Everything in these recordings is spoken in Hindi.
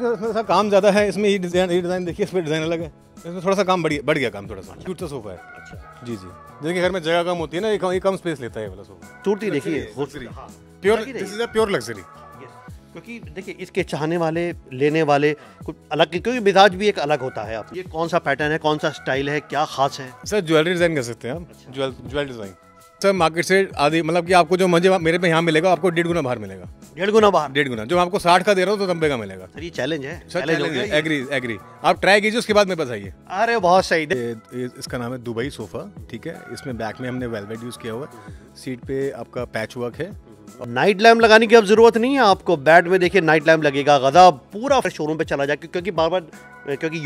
तो थोड़ा सा काम ज़्यादा है इसमें ये डिज़ाइन ये डिज़ाइन देखिए इसमें डिज़ाइन अलग है इसमें थोड़ा सा काम बढ़ बढ़ गया काम थोड़ा सा क्यूट सा सोफा है अच्छा जी जी देखिए घर में जगह कम होती है ना ये कम स्पेस लेता है वाला सोफा टूटती देखिए pure this is a pure luxury क्योंकि देखिए इसके चाहने वाले लेने वाले कुछ अलग क्योंकि मिजाज भी एक अलग होता है आप ये कौन सा पैटर्न है कौन सा स्टाइल है क्या खास है सर ज्वेलरी डिज़ाइन कर सकते हैं आप jewel jewel design sir market से आधी मतलब कि आपको जो मजे मेरे पे यहाँ मिलेगा आपको डेढ़ गुना बाहर मिलेगा डेढ़ गुना बाहर डेढ़ गुना जो आपको साठ का दे रहा हूँ तो नब्बे का मिलेगा सर ये चैलेंज है चैलेंज है एग्री एग्री आप ट्राई कीजिए उसके बाद मेरे पास आइए अरे बहुत सही है इसका नाम है दुबई सोफ़ा ठीक है इसमें बैक में हमने वेलवेट यूज़ किया हुआ सीट पे आपका पैच वर्क है नाइट लैम्प लगाने की अब जरूरत नहीं है आपको बैड में देखिए नाइट लैम्प लगेगा गजा पूरा शोरूम पे चला जाएगा क्योंकि बार बार क्योंकि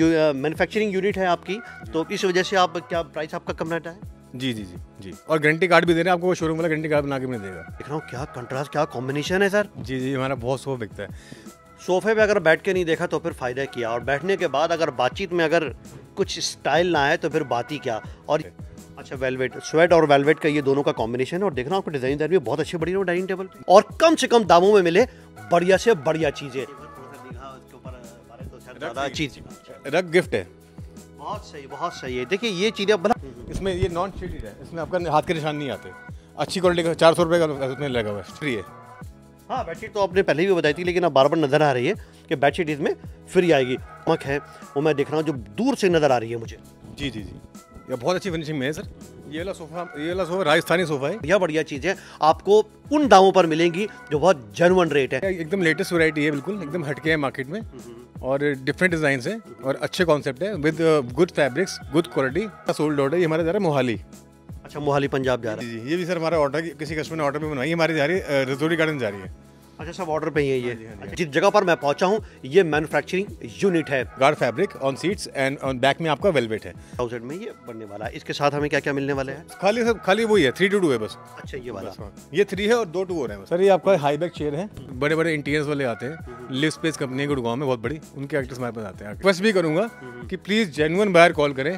मैन्युफैक्चरिंग यूनिट है आपकी तो इस वजह से आप क्या प्राइस आपका कम रहता है जी जी जी जी और गारंटी कार्ड भी दे रहे हैं आपको शोरूम वाला गारंटी कार्ड बना के भी देगा देख रहा हूँ क्या कंट्रास्ट क्या कॉम्बिनेशन है सर जी जी हमारा बहुत सोफ बिकता है सोफे पे अगर बैठ के नहीं देखा तो फिर फ़ायदा किया और बैठने के बाद अगर बातचीत में अगर कुछ स्टाइल ना आए तो फिर बात ही क्या और अच्छा वेलवेट स्वेट और वेलवेट का ये दोनों का कॉम्बिनेशन है और देखना आपको दर भी बहुत अच्छी बढ़िया डाइनिंग टेबल और कम से कम दामों में मिले बढ़िया से बढ़िया चीज़ें रख गिफ्ट है बहुत सही बहुत सही है देखिए ये चीज़ें बना इसमें ये नॉन शेडेड है इसमें आपका हाथ के निशान नहीं आते अच्छी क्वालिटी का चार सौ रुपये का उसमें लगा हुआ है फ्री है हाँ बेडशीट तो आपने पहले भी बताई थी लेकिन अब बार बार नज़र आ रही है कि बेडशीट इसमें फ्री आएगी मक है वो मैं देख रहा हूँ जो दूर से नज़र आ रही है मुझे जी जी जी ये बहुत अच्छी फिनिशिंग में है सर ये वाला सोफा ये वाला सोफा राजस्थानी सोफा है यह बढ़िया चीज़ है आपको उन दामों पर मिलेंगी जो बहुत जेनवन रेट है एकदम लेटेस्ट वैरायटी है बिल्कुल एकदम हटके है मार्केट में हम्म, हम्म। और डिफरेंट डिज़ाइन है और अच्छे कॉन्सेप्ट है with good fabrics good quality sold order ये हमारा जा रहा है मोहाली अच्छा मोहाली पंजाब जा रहा है जी ये भी सर हमारा ऑर्डर किसी कस्टमर ने ऑर्डर में बनवाई हमारी जा रही है रजौरी uh, गार्डन जा रही है अच्छा सब ऑर्डर पे ही है ये हाँ हाँ हाँ जिस जगह पर मैं पहुंचा हूँ ये मैन्युफैक्चरिंग यूनिट है guard fabric on seats and on back में आपका वेलवेट है थाउजेंड में ये बनने वाला है इसके साथ हमें क्या क्या मिलने वाले हैं खाली सब खाली वही है थ्री टू टू है बस अच्छा ये वाला ये थ्री है और दो टू और है सर ये आपका हाई बैक चेयर है बड़े बड़े इंटीरियर वाले आते हैं लिव स्पेस कंपनी गुड़गांव में बहुत बड़ी उनके एक्टर्स हमारे पास आते हैं रिक्वेस्ट भी करूंगा हम्म। कि प्लीज जेनुअन बाहर कॉल करें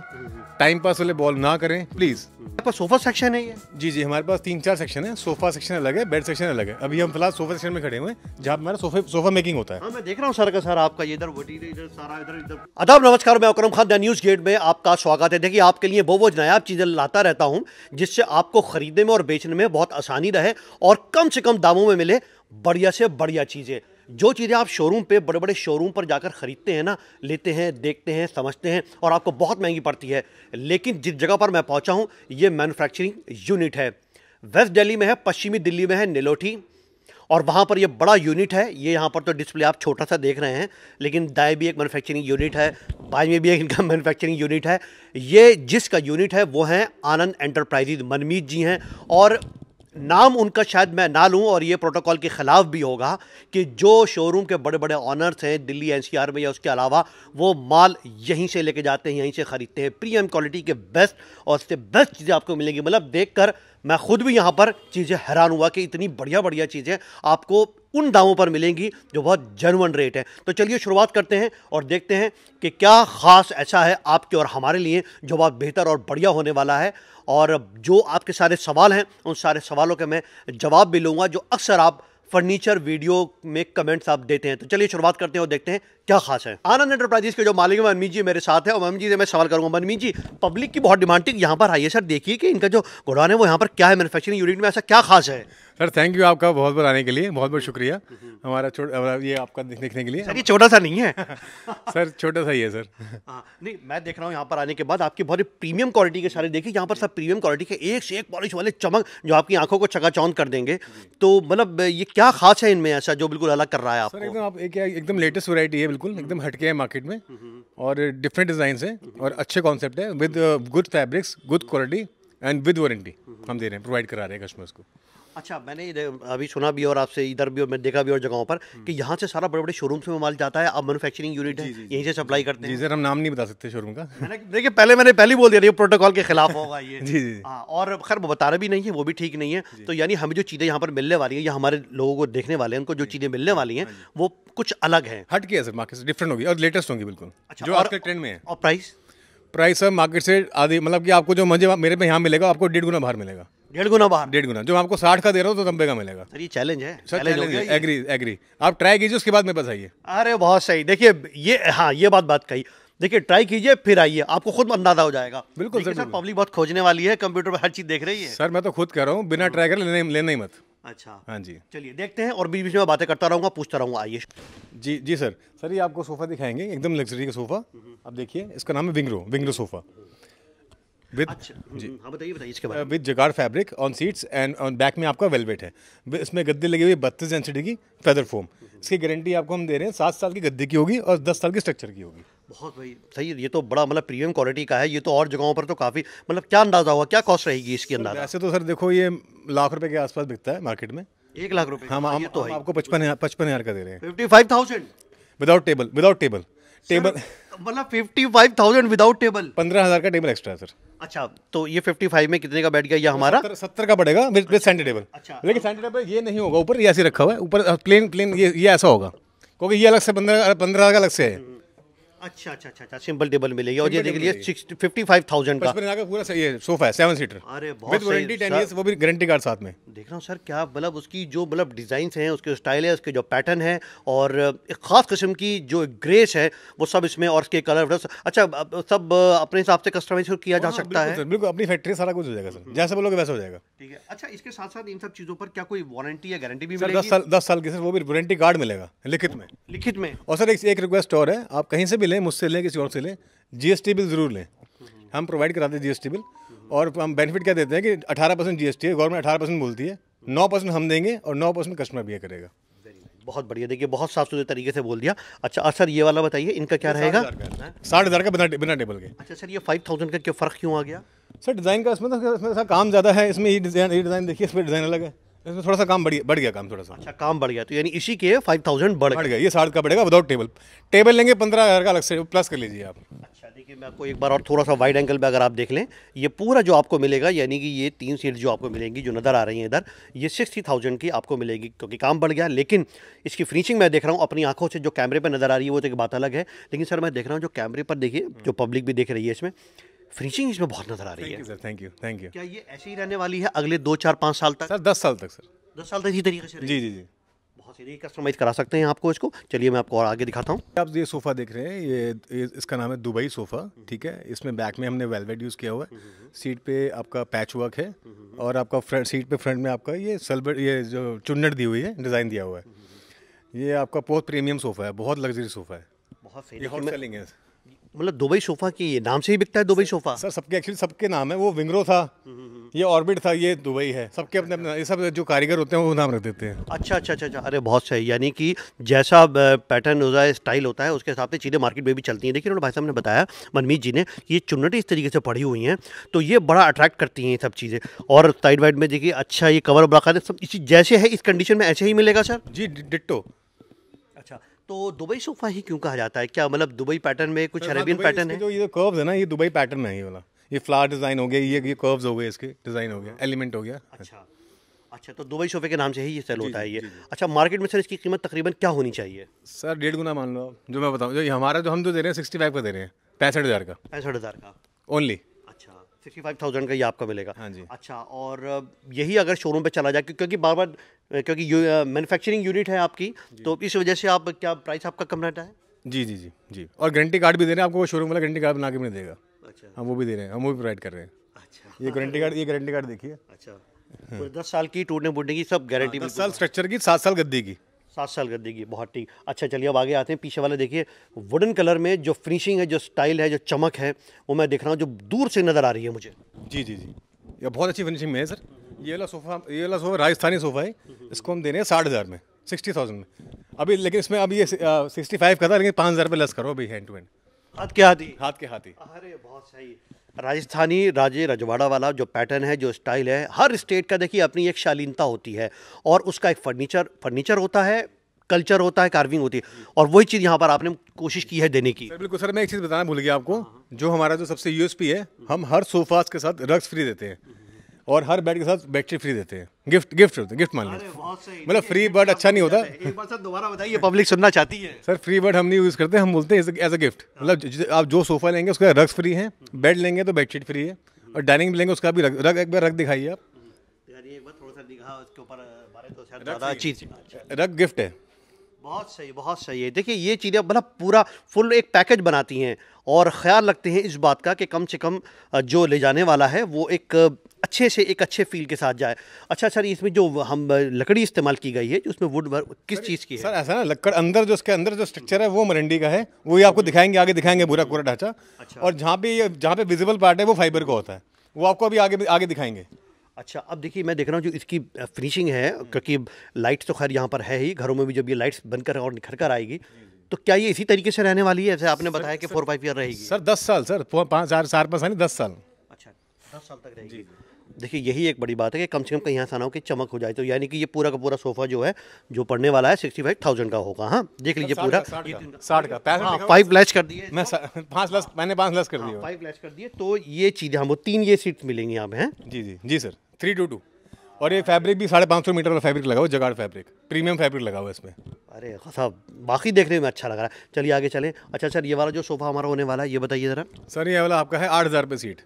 टाइम हम्म। पास वाले बॉल ना करें प्लीज पास सोफा सेक्शन है ये जी जी हमारे पास तीन चार सेक्शन है सोफा सेक्शन अलग है बेड सेक्शन अलग है अभी हम फिलहाल सोफा सेक्शन में खड़े हुए जहाँ मेरा सोफे सोफा मेकिंग होता है हाँ, मैं देख रहा हूँ सर का सर आपका ये इधर वटीर इधर सारा इधर इधर अदाब नमस्कार मैं Akram Khan the news gate में आपका स्वागत है देखिए आपके लिए वो वो नायाब चीज़ें लाता रहता हूँ जिससे आपको ख़रीदने में और बेचने में बहुत आसानी रहे और कम से कम दामों में मिले बढ़िया से बढ़िया चीज़ें जो चीज़ें आप शोरूम पे बड़े बड़े शोरूम पर जाकर ख़रीदते हैं ना लेते हैं देखते हैं समझते हैं और आपको बहुत महंगी पड़ती है लेकिन जिस जगह पर मैं पहुंचा हूं ये मैन्युफैक्चरिंग यूनिट है वेस्ट दिल्ली में है पश्चिमी दिल्ली में है निलोठी और वहाँ पर ये बड़ा यूनिट है ये यहाँ पर तो डिस्प्ले आप छोटा सा देख रहे हैं लेकिन दाएँ भी एक मैनुफैक्चरिंग यूनिट है बाएँ में भी एक इनका मैनुफैक्चरिंग यूनिट है ये जिसका यूनिट है वो हैं आनंद एंटरप्राइजेज मनमीत जी हैं और नाम उनका शायद मैं ना लूं और ये प्रोटोकॉल के ख़िलाफ़ भी होगा कि जो शोरूम के बड़े बड़े ऑनर्स हैं दिल्ली एनसीआर में या उसके अलावा वो माल यहीं से लेके जाते हैं यहीं से ख़रीदते हैं प्रीमियम क्वालिटी के बेस्ट और उससे बेस्ट चीज़ें आपको मिलेंगी मतलब देख मैं ख़ुद भी यहाँ पर चीज़ें हैरान हुआ कि इतनी बढ़िया बढ़िया चीज़ें आपको उन दामों पर मिलेंगी जो बहुत जनवन रेट है तो चलिए शुरुआत करते हैं और देखते हैं कि क्या ख़ास ऐसा है आपके और हमारे लिए जो बहुत बेहतर और बढ़िया होने वाला है और जो आपके सारे सवाल हैं उन सारे सवालों के मैं जवाब भी लूँगा जो अक्सर आप फर्नीचर वीडियो में कमेंट्स आप देते हैं तो चलिए शुरुआत करते हैं और देखते हैं क्या खास है आनंद एंटरप्राइजेस के जो मालिक है मनमीत जी मेरे साथ है और मनमीत जी से मैं सवाल करूंगा मनमीत जी पब्लिक की बहुत डिमांड थी यहाँ पर आइए सर देखिए कि इनका जो गुड़ान है वो यहाँ पर क्या है मैनुफैक्चरिंग यूनिट में ऐसा क्या खास है सर थैंक यू आपका बहुत बहुत आने के लिए बहुत बहुत हम्म। शुक्रिया हम्म। हमारा छोटा ये आपका देखने के लिए सर ये छोटा सा नहीं है सर छोटा सा ही है सर हाँ, नहीं मैं देख रहा हूँ यहाँ पर आने के बाद आपकी बहुत ही प्रीमियम क्वालिटी के सारे देखिए यहाँ पर सब प्रीमियम क्वालिटी के एक से एक पॉलिश वाले चमक जो आपकी आंखों को चकाचौंध कर देंगे तो मतलब ये क्या खास है इनमें ऐसा जो बिल्कुल अलग कर रहा है आपको एकदम आप एक एकदम लेटेस्ट वरायटी है बिल्कुल हम्म। एकदम हटके है मार्केट में और डिफरेंट डिज़ाइन है और अच्छे कॉन्सेप्ट है with good fabrics good quality and with warranty हम दे रहे हैं प्रोवाइड करा रहे हैं कस्टमर्स को अच्छा मैंने अभी सुना भी और आपसे इधर भी और मैं देखा भी और जगहों पर हम्म। कि यहाँ से सारा बड़े बड़े शोरूम से माल जाता है अब मैनुफैक्चरिंग यूनिट है यहीं से सप्लाई करते हैं जी सर हम नाम नहीं बता सकते शोरूम का देखिए पहले मैंने पहले बोल दिया प्रोटोकॉल के खिलाफ होगा ये जी जी हाँ, और खैर वो बताना भी नहीं है वो भी ठीक नहीं है तो यानी हमें जो चीज़ें यहाँ पर मिलने वाली है या हमारे लोगों को देखने वाले हैं उनको जो चीज़ें मिलने वाली हैं हाँ वो कुछ अलग है हट के सर मार्केट से डिफरेंट होगी और लेटेस्ट होंगी बिल्कुल अच्छा, जो आपके ट्रेंड में है और प्राइस प्राइस सर मार्केट से आधी मतलब कि आपको जो मजे मेरे पे यहाँ मिलेगा आपको डेढ़ गुना बाहर मिलेगा डेढ़ गुना बाहर डेढ़ गुना जो आपको साठ का दे रहा हूँ तो नब्बे का मिलेगा सर ये चैलेंज है सर चैलेंज है एग्री एग्री आप ट्राई कीजिए उसके बाद मेरे पास आइए अरे बहुत सही देखिए ये हाँ ये बात बात कही देखिए ट्राई कीजिए फिर आइए आपको खुद अंदाजा हो जाएगा बिल्कुल सर पब्लिक बहुत खोजने वाली है कंप्यूटर पर हर चीज़ देख रही है सर मैं तो खुद कह रहा हूँ बिना ट्राई हाँ। कर लेने ही मत अच्छा हाँ जी चलिए देखते हैं और बीच बीच में बातें करता रहूँगा पूछता रहूँगा आइए जी जी सर सर ये आपको सोफ़ा दिखाएंगे एकदम लग्जरी का सोफ़ा हम्म। आप देखिए इसका नाम है विंग्रो विंग्रो सोफ़ा विद अच्छा, हम्म, जी हाँ बताइए बताइए इसके बारे में with jacquard fabric on seats and on back में आपका वेलवेट है इसमें गद्दे लगे हुए बत्तीस डेंसिटी की फेदर फोम हम्म। इसकी गारंटी आपको हम दे रहे हैं सात साल की गद्दे की होगी और दस साल की स्ट्रक्चर की होगी बहुत भाई सही ये तो बड़ा मतलब प्रीमियम क्वालिटी का है ये तो और जगहों पर तो काफ़ी मतलब क्या अंदाज़ा हुआ क्या कॉस्ट रहेगी इसके अंदर ऐसे तो सर देखो ये लाख रुपए के आसपास बिकता है मार्केट में एक लाख रुपए हम, हाँ, हम तो आपको पचपन पचपन हज़ार का दे रहे हैं fifty five thousand without table without table table मतलब fifty five thousand without table पंद्रह हज़ार का टेबल एक्स्ट्रा है सर अच्छा तो ये फिफ्टी फाइव में कितने का बैठ गया ये हमारा सत्तर का पड़ेगा विद विद सेंटर टेबल अच्छा लेकिन सेंटर टेबल ये नहीं होगा ऊपर ये ऐसे रखा हुआ है ऊपर प्लेन प्लेन ये ये ऐसा होगा क्योंकि ये अलग से पंद्रह पंद्रह हज़ार का अलग से है हम्म। अच्छा, अच्छा अच्छा अच्छा सिंपल टेबल मिलेगी और ये देख लीजिए फिफ्टी फाइव थाउजेंड का पूरा सही है सोफा है सेवन सीटर अरे बहुत वारंटी टेन ईयर्स वो भी गारंटी कार्ड साथ में देख रहा हूँ सर क्या मतलब उसकी जो मतलब डिज़ाइन है उसके स्टाइल है उसके जो पैटर्न है और एक ख़ास किस्म की जो ग्रेस है वो सब इसमें और उसके कलर अच्छा सब अपने हिसाब से कस्टमाइज किया जा हाँ, सकता है बिल्कुल अपनी फैक्ट्री सारा कुछ हो जाएगा सर जैसे बोलोगे वैसा हो जाएगा ठीक है अच्छा इसके साथ साथ इन सब चीज़ों पर क्या कोई वारंटी या गारंटी भी मिलेगी दस साल दस साल की सर वो भी वारंटी कार्ड मिलेगा लिखित में लिखित में और सर एक रिक्वेस्ट और है आप कहीं से भी लें मुझसे लें किसी और से लें जीएसटी बिल ज़रूर लें हम प्रोवाइड कराते हैं जीएसटी बिल और हम बेनिफिट क्या देते हैं कि 18 परसेंट जी है गवर्नमेंट 18 परसेंट बोलती है 9 परसेंट हम देंगे और 9 परसेंट कस्टमर भी करेगा बहुत बढ़िया देखिए बहुत साफ सुथरे तरीके से बोल दिया अच्छा सर ये वाला बताइए इनका क्या रहेगा साठ हज़ार का बिना बिना टेबल के अच्छा सर ये फाइव थाउजेंड का क्यों फ़र्क क्यों आ गया सर डिज़ाइन का इसमें तो, तो काम ज़्यादा है इसमें ये डिज़ाइन ये डिज़ाइन देखिए इसमें डिज़ाइन अलग है इसमें थोड़ा सा काम बढ़ बढ़ गया काम थोड़ा सा अच्छा काम बढ़ गया तो यानी इसी के फाइव थाउजेंड बढ़ बढ़ गया ये साठ का पड़ेगा विदाउट टेबल टेबल लेंगे पंद्रह हज़ार का अलग से प्लस कर लीजिए आप अच्छा देखिए मैं आपको एक बार और थोड़ा सा वाइड एंगल पर अगर आप देख लें ये पूरा जो आपको मिलेगा यानी कि ये तीन सीट जो आपको मिलेंगी जो नज़र आ रही है इधर ये सिक्सटी थाउजेंड की आपको मिलेगी क्योंकि काम बढ़ गया लेकिन इसकी फिनिशिंग मैं देख रहा हूँ अपनी आंखों से जो कैमरे पर नज़र आ रही है वो तो एक बात अलग है लेकिन सर मैं देख रहा हूँ जो कैमरे पर देखिए जो पब्लिक भी देख रही है इसमें फिनिशिंग इसमें बहुत नजर आ रही है थैंक यू थैंक यू क्या ये ऐसे ही रहने वाली है अगले दो चार पाँच साल तक सर दस साल तक सर दस साल तक इसी तरीके से जी जी जी कस्टमाइज करा सकते हैं आपको इसको चलिए मैं आपको और आगे दिखाता हूँ आप ये सोफ़ा देख रहे हैं ये, इसका नाम है दुबई सोफ़ा ठीक है इसमें बैक में हमने वेलवेट यूज़ किया हुआ है सीट पे आपका पैच वर्क है और आपका फ्रंट सीट पे फ्रंट में आपका ये सलबर ये जो चुन्नट दी हुई है डिज़ाइन दिया हुआ है ये आपका बहुत प्रीमियम सोफ़ा है बहुत लग्जरी सोफ़ा है बहुत सही है मतलब दुबई सोफा की ये नाम से ही बिकता है दुबई सोफा सर सबके एक्चुअली सबके नाम है वो विंग्रो था ये ऑर्बिट था ये दुबई है सबके अपने अपने ये सब जो कारीगर होते हैं वो नाम रख देते हैं अच्छा अच्छा अच्छा अच्छा अरे बहुत सही यानी कि जैसा पैटर्न होता है स्टाइल होता है उसके हिसाब से चीज़ें मार्केट में भी चलती हैं देखिए उन्होंने भाई साहब ने बताया मनमीत जी ने ये चुनटी इस तरीके से पड़ी हुई हैं तो ये बड़ा अट्रैक्ट करती हैं ये सब चीज़ें और साइड वाइड में देखिए अच्छा ये कवर बड़ा सब इसी जैसे है इस कंडीशन में ऐसे ही मिलेगा सर जी डिट्टो तो दुबई सोफा ही क्यों कहा जाता है क्या मतलब दुबई पैटर्न में कुछ अरेबियन हाँ, पैटर्न है जो ये कर्व्स है ना ये दुबई पैटर्न है ये वाला ये फ्लावर डिजाइन हो गया ये ये कर्व्स हो गए इसके डिजाइन हो गया एलिमेंट हो गया अच्छा अच्छा तो दुबई सोफे के नाम से ही ये सेल होता है ये अच्छा मार्केट में सर इसकी कीमत तकरीबन क्या होनी चाहिए सर डेढ़ गुना मान लो जो मैं बताऊँ जो हमारा जो हम जो दे रहे हैं सिक्सटी फाइव का दे रहे हैं पैंसठ हज़ार का पैंसठ हज़ार का ओनली अच्छा सिक्सटी फाइव थाउजेंड का ये आपका मिलेगा हाँ जी अच्छा और यही अगर शोरूम पे चला जाए क्योंकि बार बार क्योंकि मैन्युफैक्चरिंग यूनिट है आपकी तो इस वजह से आप क्या प्राइस आपका कम रहता है जी जी जी जी और गारंटी कार्ड भी दे रहे हैं आपको शोरूम वाला गारंटी कार्ड बना के भी नहीं देगा अच्छा हम वो भी दे रहे हैं हम वो भी प्रोवाइड कर रहे हैं अच्छा ये गारंटी कार्ड ये गारंटी कार्ड देखिए अच्छा हाँ। दस साल की टूटने फूटने की सब गारंटी हाँ, दस साल स्ट्रक्चर की सात साल गद्दी की सात साल कर देगी बहुत ठीक अच्छा चलिए अब आगे आते हैं पीछे वाले देखिए वुडन कलर में जो फिनिशिंग है जो स्टाइल है जो चमक है वो मैं देख रहा हूँ जो दूर से नज़र आ रही है मुझे जी जी जी यह बहुत अच्छी फिनिशिंग में है सर ये वाला सोफ़ा ये वाला सोफ़ा राजस्थानी सोफ़ा है इसको हम दे रहे हैं साठ हज़ार में सिक्सटी थाउजेंड में अभी लेकिन इसमें अभी ये सिक्सटी फाइव का था लेकिन पाँच हज़ार रुपये लेस करो अभी हैंड टू हैंड हाथ के हाथी हाथ के हाथी अरे बहुत सही राजस्थानी राजे रजवाड़ा वाला जो पैटर्न है जो स्टाइल है हर स्टेट का देखिए अपनी एक शालीनता होती है और उसका एक फर्नीचर फर्नीचर होता है कल्चर होता है कार्विंग होती है और वही चीज़ यहाँ पर आपने कोशिश की है देने की सर बिल्कुल सर मैं एक चीज़ बताना भूल गया आपको जो हमारा जो सबसे यूएसपी है हम हर सोफाज के साथ रग्स फ्री देते हैं और हर बैट के साथ बैटरी फ्री देते हैं गिफ्ट गिफ्ट होते गिफ्ट मान लीजिए मतलब फ्री बर्ड अच्छा नहीं होता एक बार सर दोबारा बताइए पब्लिक सुनना चाहती है सर फ्री बर्ड हम नहीं यूज़ करते हम बोलते हैं एज अ गिफ्ट मतलब आप जो सोफा लेंगे उसका रग्स फ्री है बेड लेंगे तो बेडशीट फ्री है और डाइनिंग लेंगे उसका भी रग एक बार रग दिखाइए आप रग गिफ्ट तो है बहुत सही बहुत सही है देखिए ये चीज़ें मतलब पूरा फुल एक पैकेज बनाती हैं और ख्याल रखते हैं इस बात का कि कम से कम जो ले जाने वाला है वो एक अच्छे से एक अच्छे फील के साथ जाए अच्छा सर इसमें जो हम लकड़ी इस्तेमाल की गई है उसमें वुड वर्क किस चीज़ की है सर ऐसा ना लकड़ अंदर जो उसके अंदर जो स्ट्रक्चर है वो मरंडी का है वो ही आपको दिखाएंगे आगे दिखाएंगे पूरा पूरा ढांचा अच्छा। और जहाँ पे जहाँ पे विजिबल पार्ट है वो फाइबर का होता है वो आपको अभी आगे आगे दिखाएंगे अच्छा अब देखिए मैं देख रहा हूँ जो इसकी फिनिशिंग है हम्म। क्योंकि लाइट्स तो खैर यहाँ पर है ही घरों में भी जब ये लाइट्स बनकर और निखर कर आएगी तो क्या ये इसी तरीके से रहने वाली है जैसे आपने बताया कि फोर फाइव ईयर रहेगी सर दस साल सर पाँच चार चार पाँच साल दस साल अच्छा दस साल तक रहेगी देखिए यही एक बड़ी बात है कि कम से कम कहीं ऐसा ना हो कि चमक हो जाए तो यानी कि ये पूरा का पूरा सोफा जो है जो पड़ने वाला है सिक्सटी फाइव थाउजेंड का होगा हाँ देख लीजिए पूरा साठ का फाइव लैच हाँ, कर दिए मैं पाँच लैच मैंने पाँच लैच कर हाँ, दिए फाइव लैच कर दिए तो ये चीज़ें वो तीन ये सीट्स मिलेंगी यहाँ पे हैं जी जी जी सर थ्री टू टू और ये फैब्रिक भी साढ़े पाँच सौ मीटर का फैब्रिक लगा हुआ जगाड़ फैब्रिक प्रीमियम फैब्रिक लगा हुआ इसमें अरे साहब बाकी देखने में अच्छा लग रहा है चलिए आगे चलें अच्छा सर ये वाला जो सोफ़ा हमारा होने वाला है ये बताइए ज़रा सर ये वाला आपका है आठ हज़ार रुपये सीट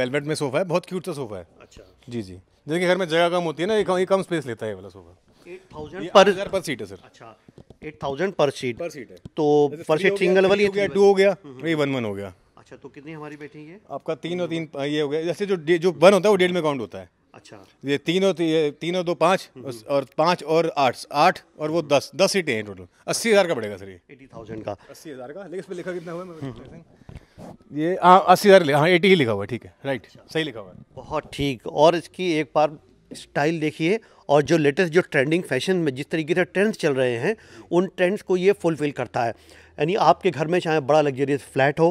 वेलवेट में सोफ़ा है बहुत क्यूट सा सोफ़ा है अच्छा जी जी देखिए घर में जगह कम होती है ना ये कम कम स्पेस लेता है ये वाला सोफ़ा एट पर पर सीट है सर अच्छा eight thousand per seat per seat है तो पर सीट सिंगल वाली टू हो गया ये वन वन हो गया हम्म, हम्म। अच्छा तो कितनी हमारी बैठी है आपका तीन और तीन ये हो गया जैसे जो जो वन होता है वो डेढ़ में काउंट होता है अच्छा ये तीन और ये तीन और दो पाँच हम्म, हम्म। और पाँच और आठ आठ और वो दस दस सीटें हैं टोटल अस्सी हज़ार का पड़ेगा सर ये एटी थाउजेंड का अस्सी हज़ार का लेकिन इसमें लिखा कितना हुआ हम्म। ये हाँ अस्सी हज़ार हाँ एटी ही लिखा हुआ ठीक है राइट अच्छा। सही लिखा हुआ है बहुत ठीक और इसकी एक बार स्टाइल देखिए और जो लेटेस्ट जो ट्रेंडिंग फैशन में जिस तरीके से ट्रेंड्स चल रहे हैं उन ट्रेंड्स को ये फुलफ़िल करता है यानी आपके घर में चाहे बड़ा लग्जरियस फ्लैट हो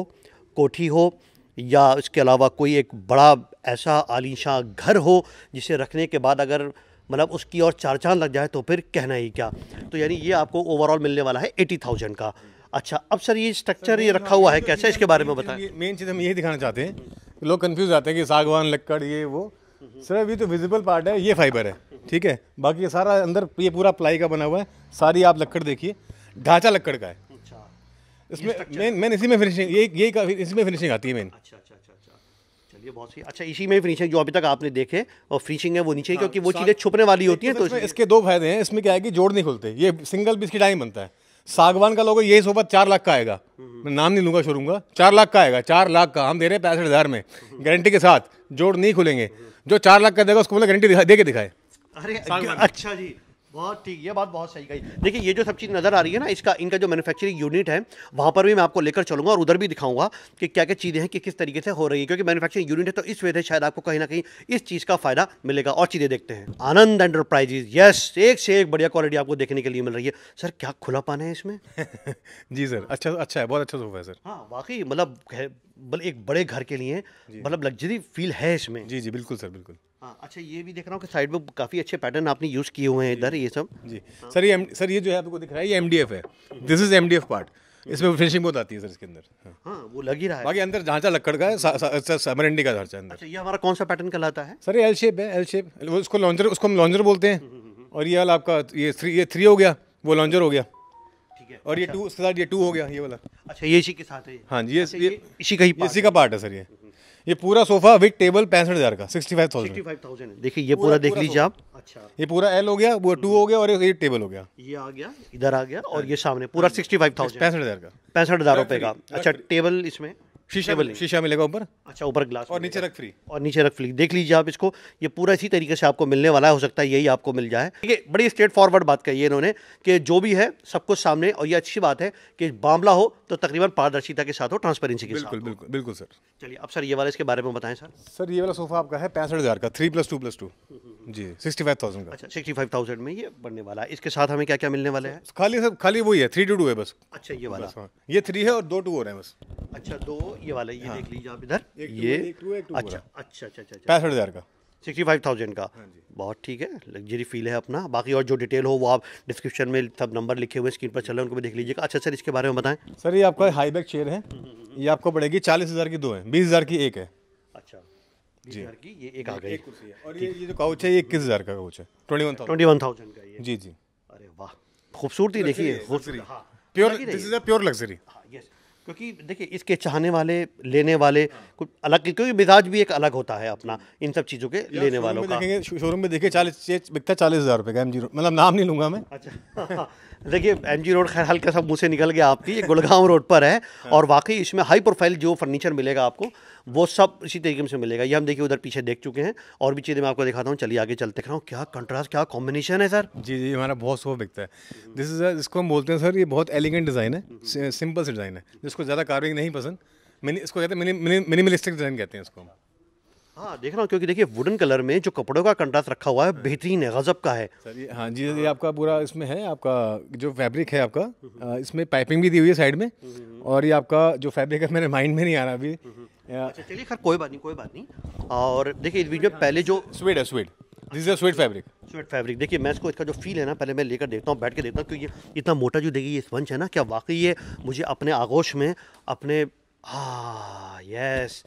कोठी हो या इसके अलावा कोई एक बड़ा ऐसा आलीशां घर हो जिसे रखने के बाद अगर मतलब उसकी और चार चांद लग जाए तो फिर कहना ही क्या तो यानी ये आपको ओवरऑल मिलने वाला है एटी थाउजेंड का अच्छा अब सर ये स्ट्रक्चर ये रखा हुआ है कैसा इसके बारे में बताएं मेन चीज़ हम यही दिखाना चाहते हैं लोग कन्फ्यूज़ आते हैं कि सागवान लक्कड़ ये वो सर अभी तो विजिबल पार्ट है ये फाइबर है ठीक है बाकी सारा अंदर ये पूरा प्लाई का बना हुआ है सारी आप लक्कड़ देखिए ढांचा लक्कड़ का है इसमें मेन इसी में फिनिशिंग ये ये इसी में फिनिशिंग आती है मेन अच्छा अच्छा अच्छा अच्छा चलिए बहुत सही अच्छा इसी में फिनिशिंग जो अभी तक आपने देखे और फिनिशिंग है वो नीचे हाँ, क्योंकि वो चीज़ें छुपने वाली होती हैं तो इसमें इसके दो फायदे हैं इसमें क्या है कि जोड़ नहीं खुलते ये सिंगल पीस की टाइम बनता है सागवान का लोगों यही सोफा चार लाख का आएगा हम्म। मैं नाम नहीं लूंगा शोरूम चार लाख का आएगा चार लाख का हम दे रहे हैं पैंसठ हज़ार में गारंटी हम्म। के साथ जोड़ नहीं खुलेंगे जो चार लाख का देगा उसको बोले गारंटी दे के दिखाए अरे अच्छा जी बहुत ठीक ये बात बहुत सही कही देखिए ये जो सब चीज़ नज़र आ रही है ना इसका इनका जो मैन्युफैक्चरिंग यूनिट है वहाँ पर भी मैं आपको लेकर चलूँगा और उधर भी दिखाऊंगा कि क्या क्या चीज़ें हैं कि किस तरीके से हो रही है क्योंकि मैन्युफैक्चरिंग यूनिट है तो इस वजह से शायद आपको कहीं ना कहीं इस चीज़ का फायदा मिलेगा और चीज़ें देखते हैं आनंद एंटरप्राइजेज यस एक से एक बढ़िया क्वालिटी आपको देखने के लिए मिल रही है सर क्या खुला पाना है इसमें जी सर अच्छा अच्छा है बहुत अच्छा सोफा है सर हाँ वाकई मतलब, मतलब एक बड़े घर के लिए मतलब लग्जरी फील है इसमें जी जी बिल्कुल सर बिल्कुल हाँ अच्छा ये भी देख रहा हूँ कि साइड में काफ़ी अच्छे पैटर्न आपने यूज़ किए हुए हैं इधर ये सब जी हाँ। सर ये सर ये जो है आपको दिख रहा है ये एम है दिस इज़ एम पार्ट इसमें फिनिशिंग बहुत आती है सर इसके अंदर हाँ, हाँ वो लग ही रहा है बाकी अंदर ढांचा लकड़ का है समर इंडी का ढांचा अंदर अच्छा ये हमारा कौन सा पैटर्न कहलाता है सर एल शेप है एल शेप उसको लॉन्जर उसको हम लॉन्जर बोलते हैं और ये वाला आपका ये थ्री ये थ्री हो गया वो लॉन्जर हो गया और ये टू अच्छा। उसके साथ ये टू हो गया ये वाला अच्छा ये इसी के साथ है हाँ जी अच्छा, ये इसी का ही इसी का पार्ट है सर ये ये पूरा सोफा विद टेबल पैंसठ हज़ार का सिक्सटी फाइव थाउजेंड फाइव देखिए ये पूरा देख लीजिए आप अच्छा ये पूरा एल हो गया वो टू हो गया और ये टेबल हो गया ये आ गया इधर आ गया और हाँ ये सामने पूरा सिक्सटी फाइव थाउजेंड पैंसठ हज़ार का पैंसठ हज़ार रुपए का अच्छा टेबल अच्छा। इसमें शीशा शीशा मिलेगा ऊपर अच्छा ऊपर ग्लास और नीचे रख फ्री और नीचे रख फ्री देख लीजिए आप इसको ये पूरा इसी तरीके से आपको मिलने वाला है हो सकता है यही आपको मिल जाए ठीक है बड़ी स्ट्रेट फॉरवर्ड बात कही है इन्होंने कि जो भी है सब कुछ सामने और ये अच्छी बात है कि मामला हो तो तकरीबन पारदर्शिता के साथ हो ट्रांसपेरेंसी के बिल्कुल बिल्कुल बिल्कुल सर चलिए अब सर ये वाला इसके बारे में बताएं सर सर ये वाला सोफा आपका है पैंसठ हज़ार का three plus two plus two जी सिक्सटी फाइव थाउजेंड का अच्छा सिक्सटी फाइव थाउजेंड में ये बनने वाला है इसके साथ हमें क्या क्या मिलने वाला है खाली सब खाली वही है थ्री टू टू है बस अच्छा ये वाला हाँ। ये थ्री है और दो टू रहे हैं बस अच्छा दो ये वाला ये हाँ। देख लीजिए आप इधर ये अच्छा अच्छा, अच्छा अच्छा अच्छा पैंसठ हज़ार का सिक्सटी फाइव थाउजेंड का हाँ बहुत ठीक है लग्जरी फील है अपना बाकी और जो डिटेल हो वो आप डिस्क्रिप्शन में सब नंबर लिखे हुए स्क्रीन पर चल रहे हैं उनको भी देख लीजिएगा अच्छा सर इसके बारे में बताएं सर ये आपका हाई बैक चेयर है ये आपको पड़ेगी चालीस हज़ार की दो है बीस हज़ार की एक है अच्छा जी की ये एक आ गई और ये ये जो काउच है ये इक्कीस हज़ार का काउच है twenty one twenty one thousand का ये जी जी अरे वाह खूबसूरती देखिए खूबसूरती प्योर प्योर लग्जरी यस क्योंकि देखिए इसके चाहने वाले लेने वाले कुछ अलग क्योंकि मिजाज भी एक अलग होता है अपना इन सब चीज़ों के लेने वालों का शोरूम में देखिए चालीस बिकता चालीस हज़ार रुपये का एम मतलब नाम नहीं लूँगा मैं अच्छा देखिए एम जी रोड खैर हल्का सा मुँह से निकल गया आपकी ये गुड़गांव रोड पर है हाँ। और वाकई इसमें हाई प्रोफाइल जो फर्नीचर मिलेगा आपको वो सब इसी तरीके से मिलेगा ये हम देखिए उधर पीछे देख चुके हैं और भी चीज़ें मैं आपको दिखाता हूँ चलिए आगे चलते रहा हूँ क्या कंट्रास्ट क्या कॉम्बिनेशन है सर जी जी हमारा बहुत सो बिकता है दिस इज इसको हम बोलते हैं सर ये बहुत एलिगेंट डिज़ाइन है सिंपल से डिज़ाइन है जिसको ज़्यादा कार्विंग नहीं पसंद मिनी इसको कहते हैं मिनिमलिस्टिक डिज़ाइन कहते हैं इसको हम हाँ देख रहा हूँ क्योंकि देखिए वुडन कलर में जो कपड़ों का कंट्रास्ट रखा हुआ है बेहतरीन है गजब का है सर ये हाँ जी ये आपका पूरा इसमें है आपका जो फैब्रिक है आपका इसमें पाइपिंग भी दी हुई है साइड में और ये आपका जो फैब्रिक है मेरे माइंड में नहीं आ रहा अभी अच्छा, चलिए खैर कोई बात नहीं कोई बात नहीं और देखिए इस वीडियो में पहले जो स्वेड है suede this is suede fabric suede fabric देखिए मैं इसको इसका जो फील है ना पहले मैं लेकर देखता हूँ बैठ के देखता हूँ क्योंकि इतना मोटा जो देखिए ये स्पंच है ना क्या वाकई ये मुझे अपने आगोश में अपने हाँ ah, यस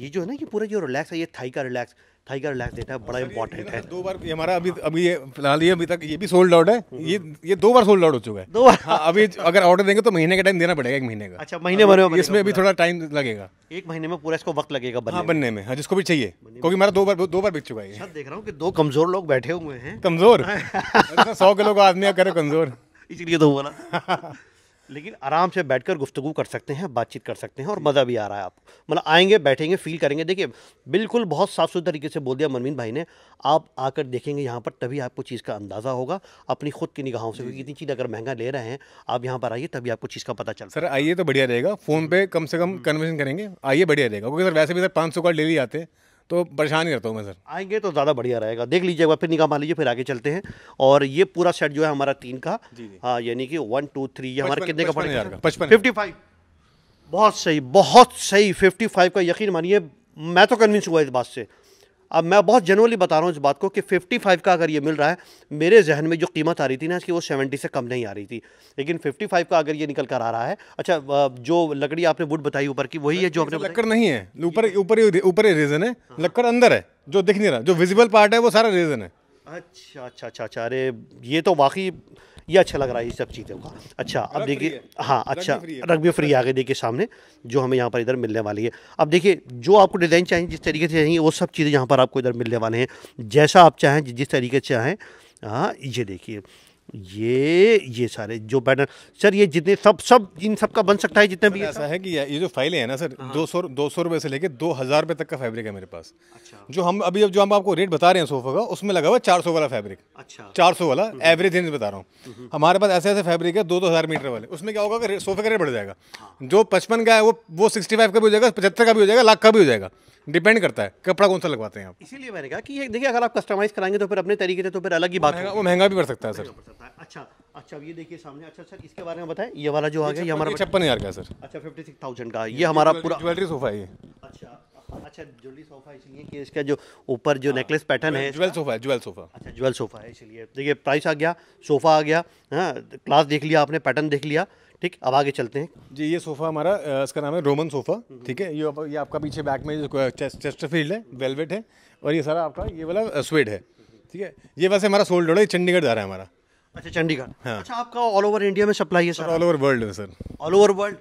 ये जो है ना ये पूरा जो रिलैक्स है ये थाई का रिलैक्स थाई का रिलैक्स देता है बड़ा इंपॉर्टेंट है दो बार ये हमारा अभी अभी ये फिलहाल ये अभी तक ये भी सोल्ड आउट है हम्म। ये ये दो बार सोल्ड आउट हो चुका है दो बार हाँ, अभी अगर ऑर्डर देंगे तो महीने का टाइम देना पड़ेगा एक महीने का अच्छा महीने भर इसमें अभी थोड़ा टाइम लगेगा एक महीने में पूरा इसको वक्त लगेगा बनने, हाँ, बनने में हाँ जिसको भी चाहिए क्योंकि हमारा दो बार दो बार बिक चुका है अच्छा, देख रहा हूँ की दो कमजोर लोग बैठे हुए हैं कमजोर अच्छा, सौ किलो का आदमी आप करे कमजोर इसलिए तो हुआ ना लेकिन आराम से बैठकर गुफ्तगु कर सकते हैं बातचीत कर सकते हैं और मज़ा भी आ रहा है आपको मतलब आएंगे बैठेंगे फील करेंगे देखिए बिल्कुल बहुत साफ सुथरे तरीके से बोल दिया मनमीन भाई ने आप आकर देखेंगे यहाँ पर तभी आपको चीज़ का अंदाज़ा होगा अपनी खुद की निगाहों से क्योंकि इतनी चीज़ अगर महंगा ले रहे हैं आप यहाँ पर आइए तभी आपको चीज़ का पता चल सर आइए तो बढ़िया रहेगा फ़ोन पर कम से कम कन्वर्सन हम्म। करेंगे आइए बढ़िया रहेगा क्योंकि सर वैसे भी सर पाँच का डेली आते हैं तो परेशान ही रहता हूँ मैं सर आएंगे तो ज़्यादा बढ़िया रहेगा देख लीजिए फिर निकाह मान लीजिए फिर आगे चलते हैं और ये पूरा सेट जो है हमारा तीन का हाँ यानी कि वन टू थ्री ये हमारा कितने का पड़ेगा पचपन फिफ्टी फाइव बहुत सही बहुत सही फिफ्टी फाइव का यकीन मानिए मैं तो कन्विंस हुआ इस बात से अब मैं बहुत जनरली बता रहा हूँ इस बात को कि 55 का अगर ये मिल रहा है मेरे जहन में जो कीमत आ रही थी ना इसकी वो 70 से कम नहीं आ रही थी लेकिन 55 का अगर ये निकल कर आ रहा है अच्छा जो लकड़ी आपने वुड बताई ऊपर की वही है जो आपने लकड़ नहीं है ऊपर ऊपर ऊपर रीजन है हाँ। लकड़ अंदर है जो दिख नहीं रहा जो विजिबल पार्ट है वो सारा रीजन है अच्छा अच्छा अच्छा अच्छा अरे ये तो वाकई ये अच्छा लग रहा है ये सब चीज़ों का अच्छा अब देखिए हाँ अच्छा भी फ्री आ गए देखिए सामने जो हमें यहाँ पर इधर मिलने वाली है अब देखिए जो आपको डिज़ाइन चाहिए जिस तरीके से चाहिए वो सब चीज़ें यहाँ पर आपको इधर मिलने वाले हैं जैसा आप चाहें जिस तरीके से चाहें हाँ ये देखिए ये ये सारे जो बैनर सर ये जितने सब सब इन सब का बन सकता है जितने भी ऐसा है कि ये जो फाइलें हैं ना सर हाँ। दो सौ दो सौ रुपये से लेके दो हज़ार रुपये तक का फैब्रिक है मेरे पास अच्छा। जो हम अभी अब जो हम आपको रेट बता रहे हैं सोफा का उसमें लगा हुआ चार सौ वाला फैब्रिक अच्छा चार सौ वाला हम्म। एवरेज रेंज बता रहा हूँ हम्म। हमारे पास ऐसे ऐसे फैब्रिक है दो दो हज़ार मीटर वाले उसमें क्या होगा सोफे का रेट बढ़ जाएगा हाँ। जो पचपन का है वो वो सिक्सटी फाइव का भी हो जाएगा पचहत्तर का भी हो जाएगा लाख का भी हो जाएगा डिपेंड करता है कपड़ा कौन सा लगवाते हैं आप इसीलिए मैंने कहा कि देखिए अगर आप कस्टमाइज कराएंगे तो फिर अपने तरीके से तो फिर अलग ही बात है वो महंगा भी पड़ सकता है सर है अच्छा अच्छा ये देखिए सामने अच्छा सर अच्छा, इसके बारे में बताएं ये वाला जो आ गया ये हमारा छप्पन हज़ार का सर अच्छा फिफ्टी सिक्स थाउजेंड का ये हमारा पूरा ज्वेलरी सोफा है अच्छा अच्छा ज्वेलरी सोफा इसलिए कि इसका जो ऊपर जो नेकलेस हाँ। पैटर्न है ज्वेल सोफा है ज्वेल सोफा अच्छा ज्वेल सोफा है इसलिए देखिए प्राइस आ गया सोफा आ गया हाँ क्लास देख लिया आपने पैटर्न देख लिया ठीक अब आगे चलते हैं जी ये सोफा हमारा इसका नाम है रोमन हम्म। सोफा ठीक है ये ये आपका पीछे बैक में चेस्टरफील्ड है वेलवेट है और ये सारा आपका ये वाला स्वेड है ठीक है ये वैसे हमारा सोल्ड है चंडीगढ़ जा रहा है हमारा अच्छा चंडीगढ़ हाँ। अच्छा आपका ऑल ओवर इंडिया में सप्लाई है सर ऑल ओवर वर्ल्ड में सर ऑल ओवर वर्ल्ड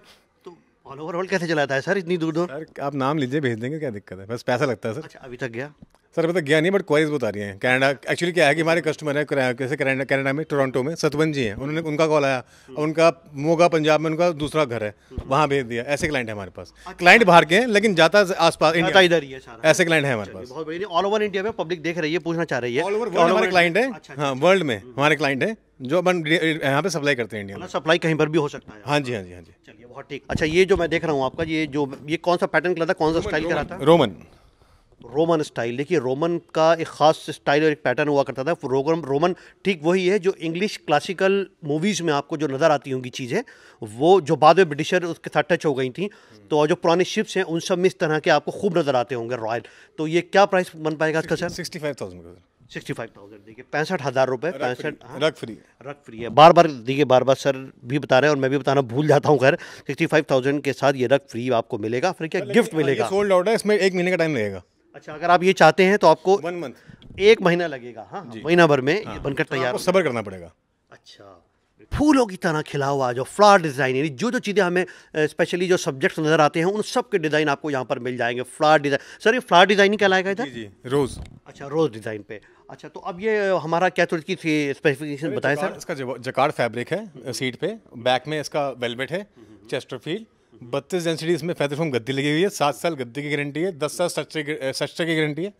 तो ऑल ओवर वर्ल्ड कैसे चलाता है सर इतनी दूर दूर सर आप नाम लीजिए भेज देंगे क्या दिक्कत है बस पैसा लगता है सर अच्छा अभी तक गया सर अभी तक गया नहीं बट क्वारीज बता रही है कनाडा एक्चुअली क्या है कि हमारे कस्टमर है कैसे कनाडा में टोरंटो में सतवन जी हैं उन्होंने उनका कॉल आया और हम्म। उनका मोगा पंजाब में उनका दूसरा घर है हम्म। वहाँ भेज दिया ऐसे क्लाइंट है हमारे पास क्लाइंट अच्छा। बाहर के हैं लेकिन जाता आस पास इंडिया इधर ही है ऐसे क्लाइंट है हमारे पास ऑल ओवर इंडिया में पब्लिक देख रही है पूछना चाह रही है ऑल ओवर हमारे क्लाइंट है अच्छा, अच्छा, हाँ वर्ल्ड में हमारे क्लाइंट है जो अपन यहाँ पे सप्लाई करते हैं इंडिया मतलब में सप्लाई कहीं पर भी हो सकता है हाँ जी हाँ जी हाँ जी चलिए बहुत ठीक अच्छा ये जो मैं देख रहा हूँ आपका ये जो ये कौन सा पैटर्न करा था कौन सा स्टाइल करा था रोमन रोमन स्टाइल देखिए रोमन का एक ख़ास स्टाइल और एक पैटर्न हुआ करता था रोगन रोमन ठीक वही है जो इंग्लिश क्लासिकल मूवीज़ में आपको जो नज़र आती होंगी चीज़ें वो जो बाद में ब्रिटिशर उसके साथ टच हो गई थी तो और जो पुराने शिप्स हैं उन सब में इस तरह के आपको खूब नज़र आते होंगे रॉयल तो ये क्या प्राइस बन पाएगा इसका सर सिक्सटी फाइव थाउजेंड का सिक्सटी फाइव थाउजेंड देखिए पैंसठ हज़ार रुपये पैंसठ रख फ्री हाँ। रख फ्री है बार बार देखिए बार बार सर भी बता रहे हैं और मैं भी बताना भूल जाता हूँ खैर सिक्सटी फाइव थाउजेंड के साथ ये रख फ्री आपको मिलेगा फिर क्या गिफ्ट मिलेगा सोल्ड आउट है इसमें एक महीने का टाइम लगेगा अच्छा अगर आप ये चाहते हैं तो आपको वन मंथ एक महीना लगेगा हाँ, हाँ महीना भर में हाँ, ये बनकर तो तैयार सबर करना पड़ेगा अच्छा फूलों की तरह खिला हुआ जो फ्लावर डिज़ाइन यानी जो जो चीज़ें हमें स्पेशली जो सब्जेक्ट्स नज़र आते हैं उन सब के डिज़ाइन आपको यहाँ पर मिल जाएंगे फ्लावर डिज़ाइन सर ये फ्लावर डिज़ाइन ही कहलाएगा इधर जी, जी रोज़ अच्छा रोज़ डिज़ाइन पे अच्छा तो अब ये हमारा क्या तो इसकी स्पेसिफिकेशन बताएं सर इसका जकार फैब्रिक है सीट पे बैक में इसका वेलवेट है चेस्टर फील बत्तीस डेंसिटी इसमें फैदर गद्दी लगी हुई है सात साल गद्दी की गारंटी है दस साल सस्ते की गारंटी है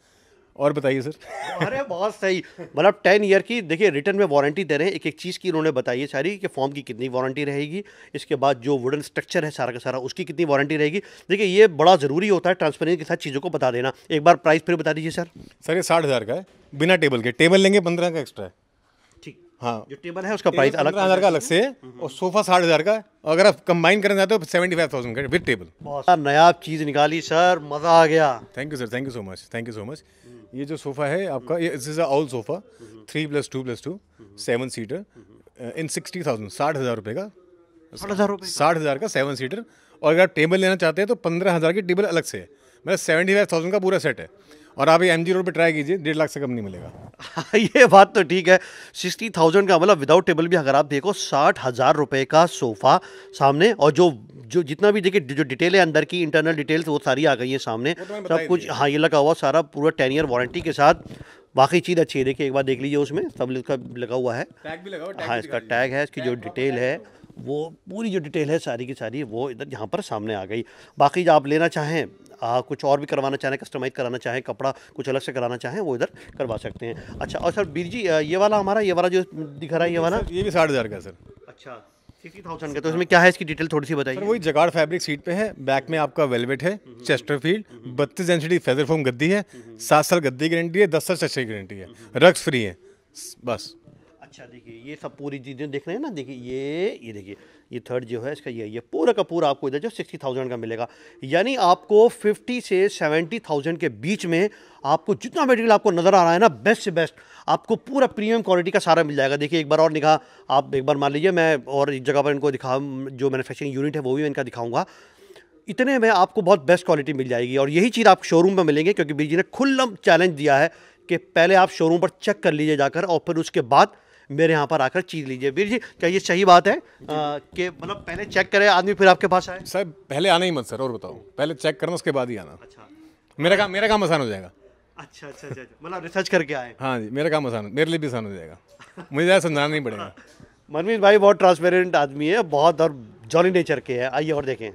और बताइए सर अरे बहुत सही मतलब टेन ईयर की देखिए रिटर्न में वारंटी दे रहे हैं एक एक चीज़ की उन्होंने बताई है सारी कि फॉर्म की कितनी वारंटी रहेगी इसके बाद जो वुडन स्ट्रक्चर है सारा का सारा उसकी कितनी वारंटी रहेगी देखिए ये बड़ा ज़रूरी होता है ट्रांसपेरेंसी के साथ चीज़ों को बता देना एक बार प्राइस फिर बता दीजिए सर सर ये साठ हज़ार का है बिना टेबल के टेबल लेंगे पंद्रह का एक्स्ट्रा है हाँ जो टेबल है उसका प्राइस अलग हज़ार का अलग से हम्म। और सोफा साठ हज़ार का अगर आप कंबाइन करना चाहते हो सेवेंटी फाइव थाउजेंड का विद टेबल बहुत नया चीज़ निकाली सर मज़ा आ गया thank you sir thank you so much thank you so much ये जो सोफ़ा है आपका ये is all sofa three plus two plus two seven seater in sixty thousand साठ हज़ार रुपये का साठ हज़ार साठ हज़ार का सेवन सीटर और अगर आप टेबल लेना चाहते हैं तो पंद्रह हज़ार की टेबल अलग से है मतलब सेवेंटी फाइव थाउजेंड का पूरा सेट है और आप एम जी रोड पर ट्राई कीजिए डेढ़ लाख से कम नहीं मिलेगा ये बात तो ठीक है सिक्सटी थाउजेंड का मतलब विदाउट टेबल भी अगर आप देखो साठ हज़ार रुपये का सोफ़ा सामने और जो जो जितना भी देखिए जो डिटेल है अंदर की इंटरनल डिटेल्स वो सारी आ गई है सामने तो सब कुछ हाँ ये लगा हुआ सारा पूरा टेन ईयर वारंटी के साथ बाकी चीज़ अच्छी है देखिए एक बार देख लीजिए उसमें सब इसका लगा हुआ है टैग भी लगा हुआ हाँ इसका टैग है इसकी जो डिटेल है तो। वो पूरी जो डिटेल है सारी की सारी वो इधर यहाँ पर सामने आ गई बाकी जो आप लेना चाहें आ, कुछ और भी करवाना चाहें कस्टमाइज कराना चाहें कपड़ा कुछ अलग से कराना चाहें वो इधर करवा सकते हैं अच्छा और सर बीर जी ये वाला हमारा ये वाला जो दिखा रहा है ये वाला ये भी साठ हज़ार का सर अच्छा सिक्सटी थाउजेंड का तो इसमें क्या है इसकी डिटेल थोड़ी सी बताइए वही जगाड़ फैब्रिक सीट पे है बैक में आपका वेलवेट है चेस्टर हम्म, फील्ड हम्म, हम्म, बत्तीस एंसडी फेदर फोम गद्दी है सात साल गद्दी गारंटी है दस साल चेस्टर की गारंटी है रक्स फ्री है बस अच्छा देखिए ये सब पूरी चीज़ें देख रहे हैं ना देखिए ये ये देखिए ये थर्ड जो है इसका ये ये पूरा का पूरा आपको इधर जो सिक्सटी थाउजेंड का मिलेगा यानी आपको फिफ्टी से सेवेंटी थाउजेंड के बीच में आपको जितना मेटेरियल आपको नज़र आ रहा है ना बेस्ट से बेस्ट आपको पूरा प्रीमियम क्वालिटी का सारा मिल जाएगा देखिए एक बार और निकाह आप एक बार मान लीजिए मैं और एक जगह पर इनको दिखा जो मैनुफैक्चरिंग यूनिट है वो भी मैं इनका दिखाऊंगा इतने में आपको बहुत बेस्ट क्वालिटी मिल जाएगी और यही चीज़ आप शोरूम में मिलेंगे क्योंकि बीजी ने खुल्लम चैलेंज दिया है कि पहले आप शोरूम पर चेक कर लीजिए जाकर और फिर उसके बाद मेरे यहाँ पर आकर चीज़ लीजिए वीर जी क्या ये सही बात है कि मतलब पहले चेक करे आदमी फिर आपके पास आए सर पहले आना ही मत सर और बताओ पहले चेक करना उसके बाद ही आना अच्छा मेरा काम मेरा काम आसान हो जाएगा अच्छा अच्छा अच्छा, अच्छा। मतलब रिसर्च करके आए हाँ जी मेरा काम आसान मेरे लिए भी आसान हो जाएगा मुझे ज़्यादा समझाना नहीं पड़ेगा मनमीत भाई बहुत ट्रांसपेरेंट आदमी है बहुत और जॉली नेचर के है आइए और देखें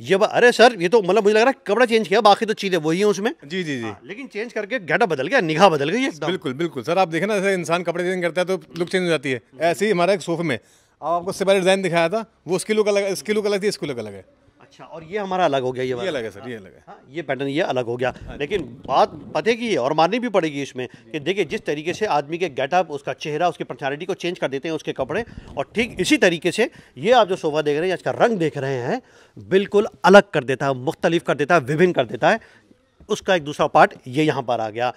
ये अरे सर ये तो मतलब मुझे लग रहा है कपड़ा चेंज किया बाकी तो चीजें वही है उसमें जी जी जी आ, हाँ, लेकिन चेंज करके गेटअप बदल गया निगाह बदल गई बिल्कुल बिल्कुल सर आप देखे ना जैसे इंसान कपड़े चेंज करता है तो लुक चेंज हो जाती है ऐसे ही हमारा एक सोफे में आपको उससे डिज़ाइन दिखाया था वो उसकी लुक अलग इसकी लुक अलग थी इसकी लुक अलग है अच्छा और ये हमारा अलग हो गया ये अलग है सर ये अलग है हाँ, ये पैटर्न ये अलग हो गया हाँ लेकिन बात पते की है और माननी भी पड़ेगी इसमें कि देखिए जिस तरीके से आदमी के गेटअप उसका चेहरा उसकी पर्सनैलिटी को चेंज कर देते हैं उसके कपड़े और ठीक इसी तरीके से ये आप जो सोफा देख रहे हैं इसका रंग देख रहे हैं बिल्कुल अलग कर देता है मुख्तलिफ कर देता है विभिन्न कर देता है उसका एक दूसरा पार्ट ये यहाँ पर आ गया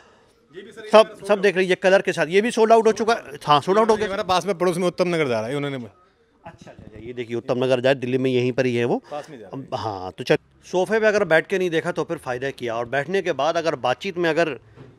सब सब देख रहे हैं ये कलर के साथ ये भी सोल्ड आउट हो चुका है हाँ सोल्ड आउट हो गया पास में पड़ोस में उत्तम नगर जा रहा है उन्होंने अच्छा, अच्छा अच्छा ये देखिए उत्तम नगर जाए दिल्ली में यहीं पर ही है वो पास में जा हाँ तो चल सोफे पे अगर बैठ के नहीं देखा तो फिर फ़ायदा किया और बैठने के बाद अगर बातचीत में अगर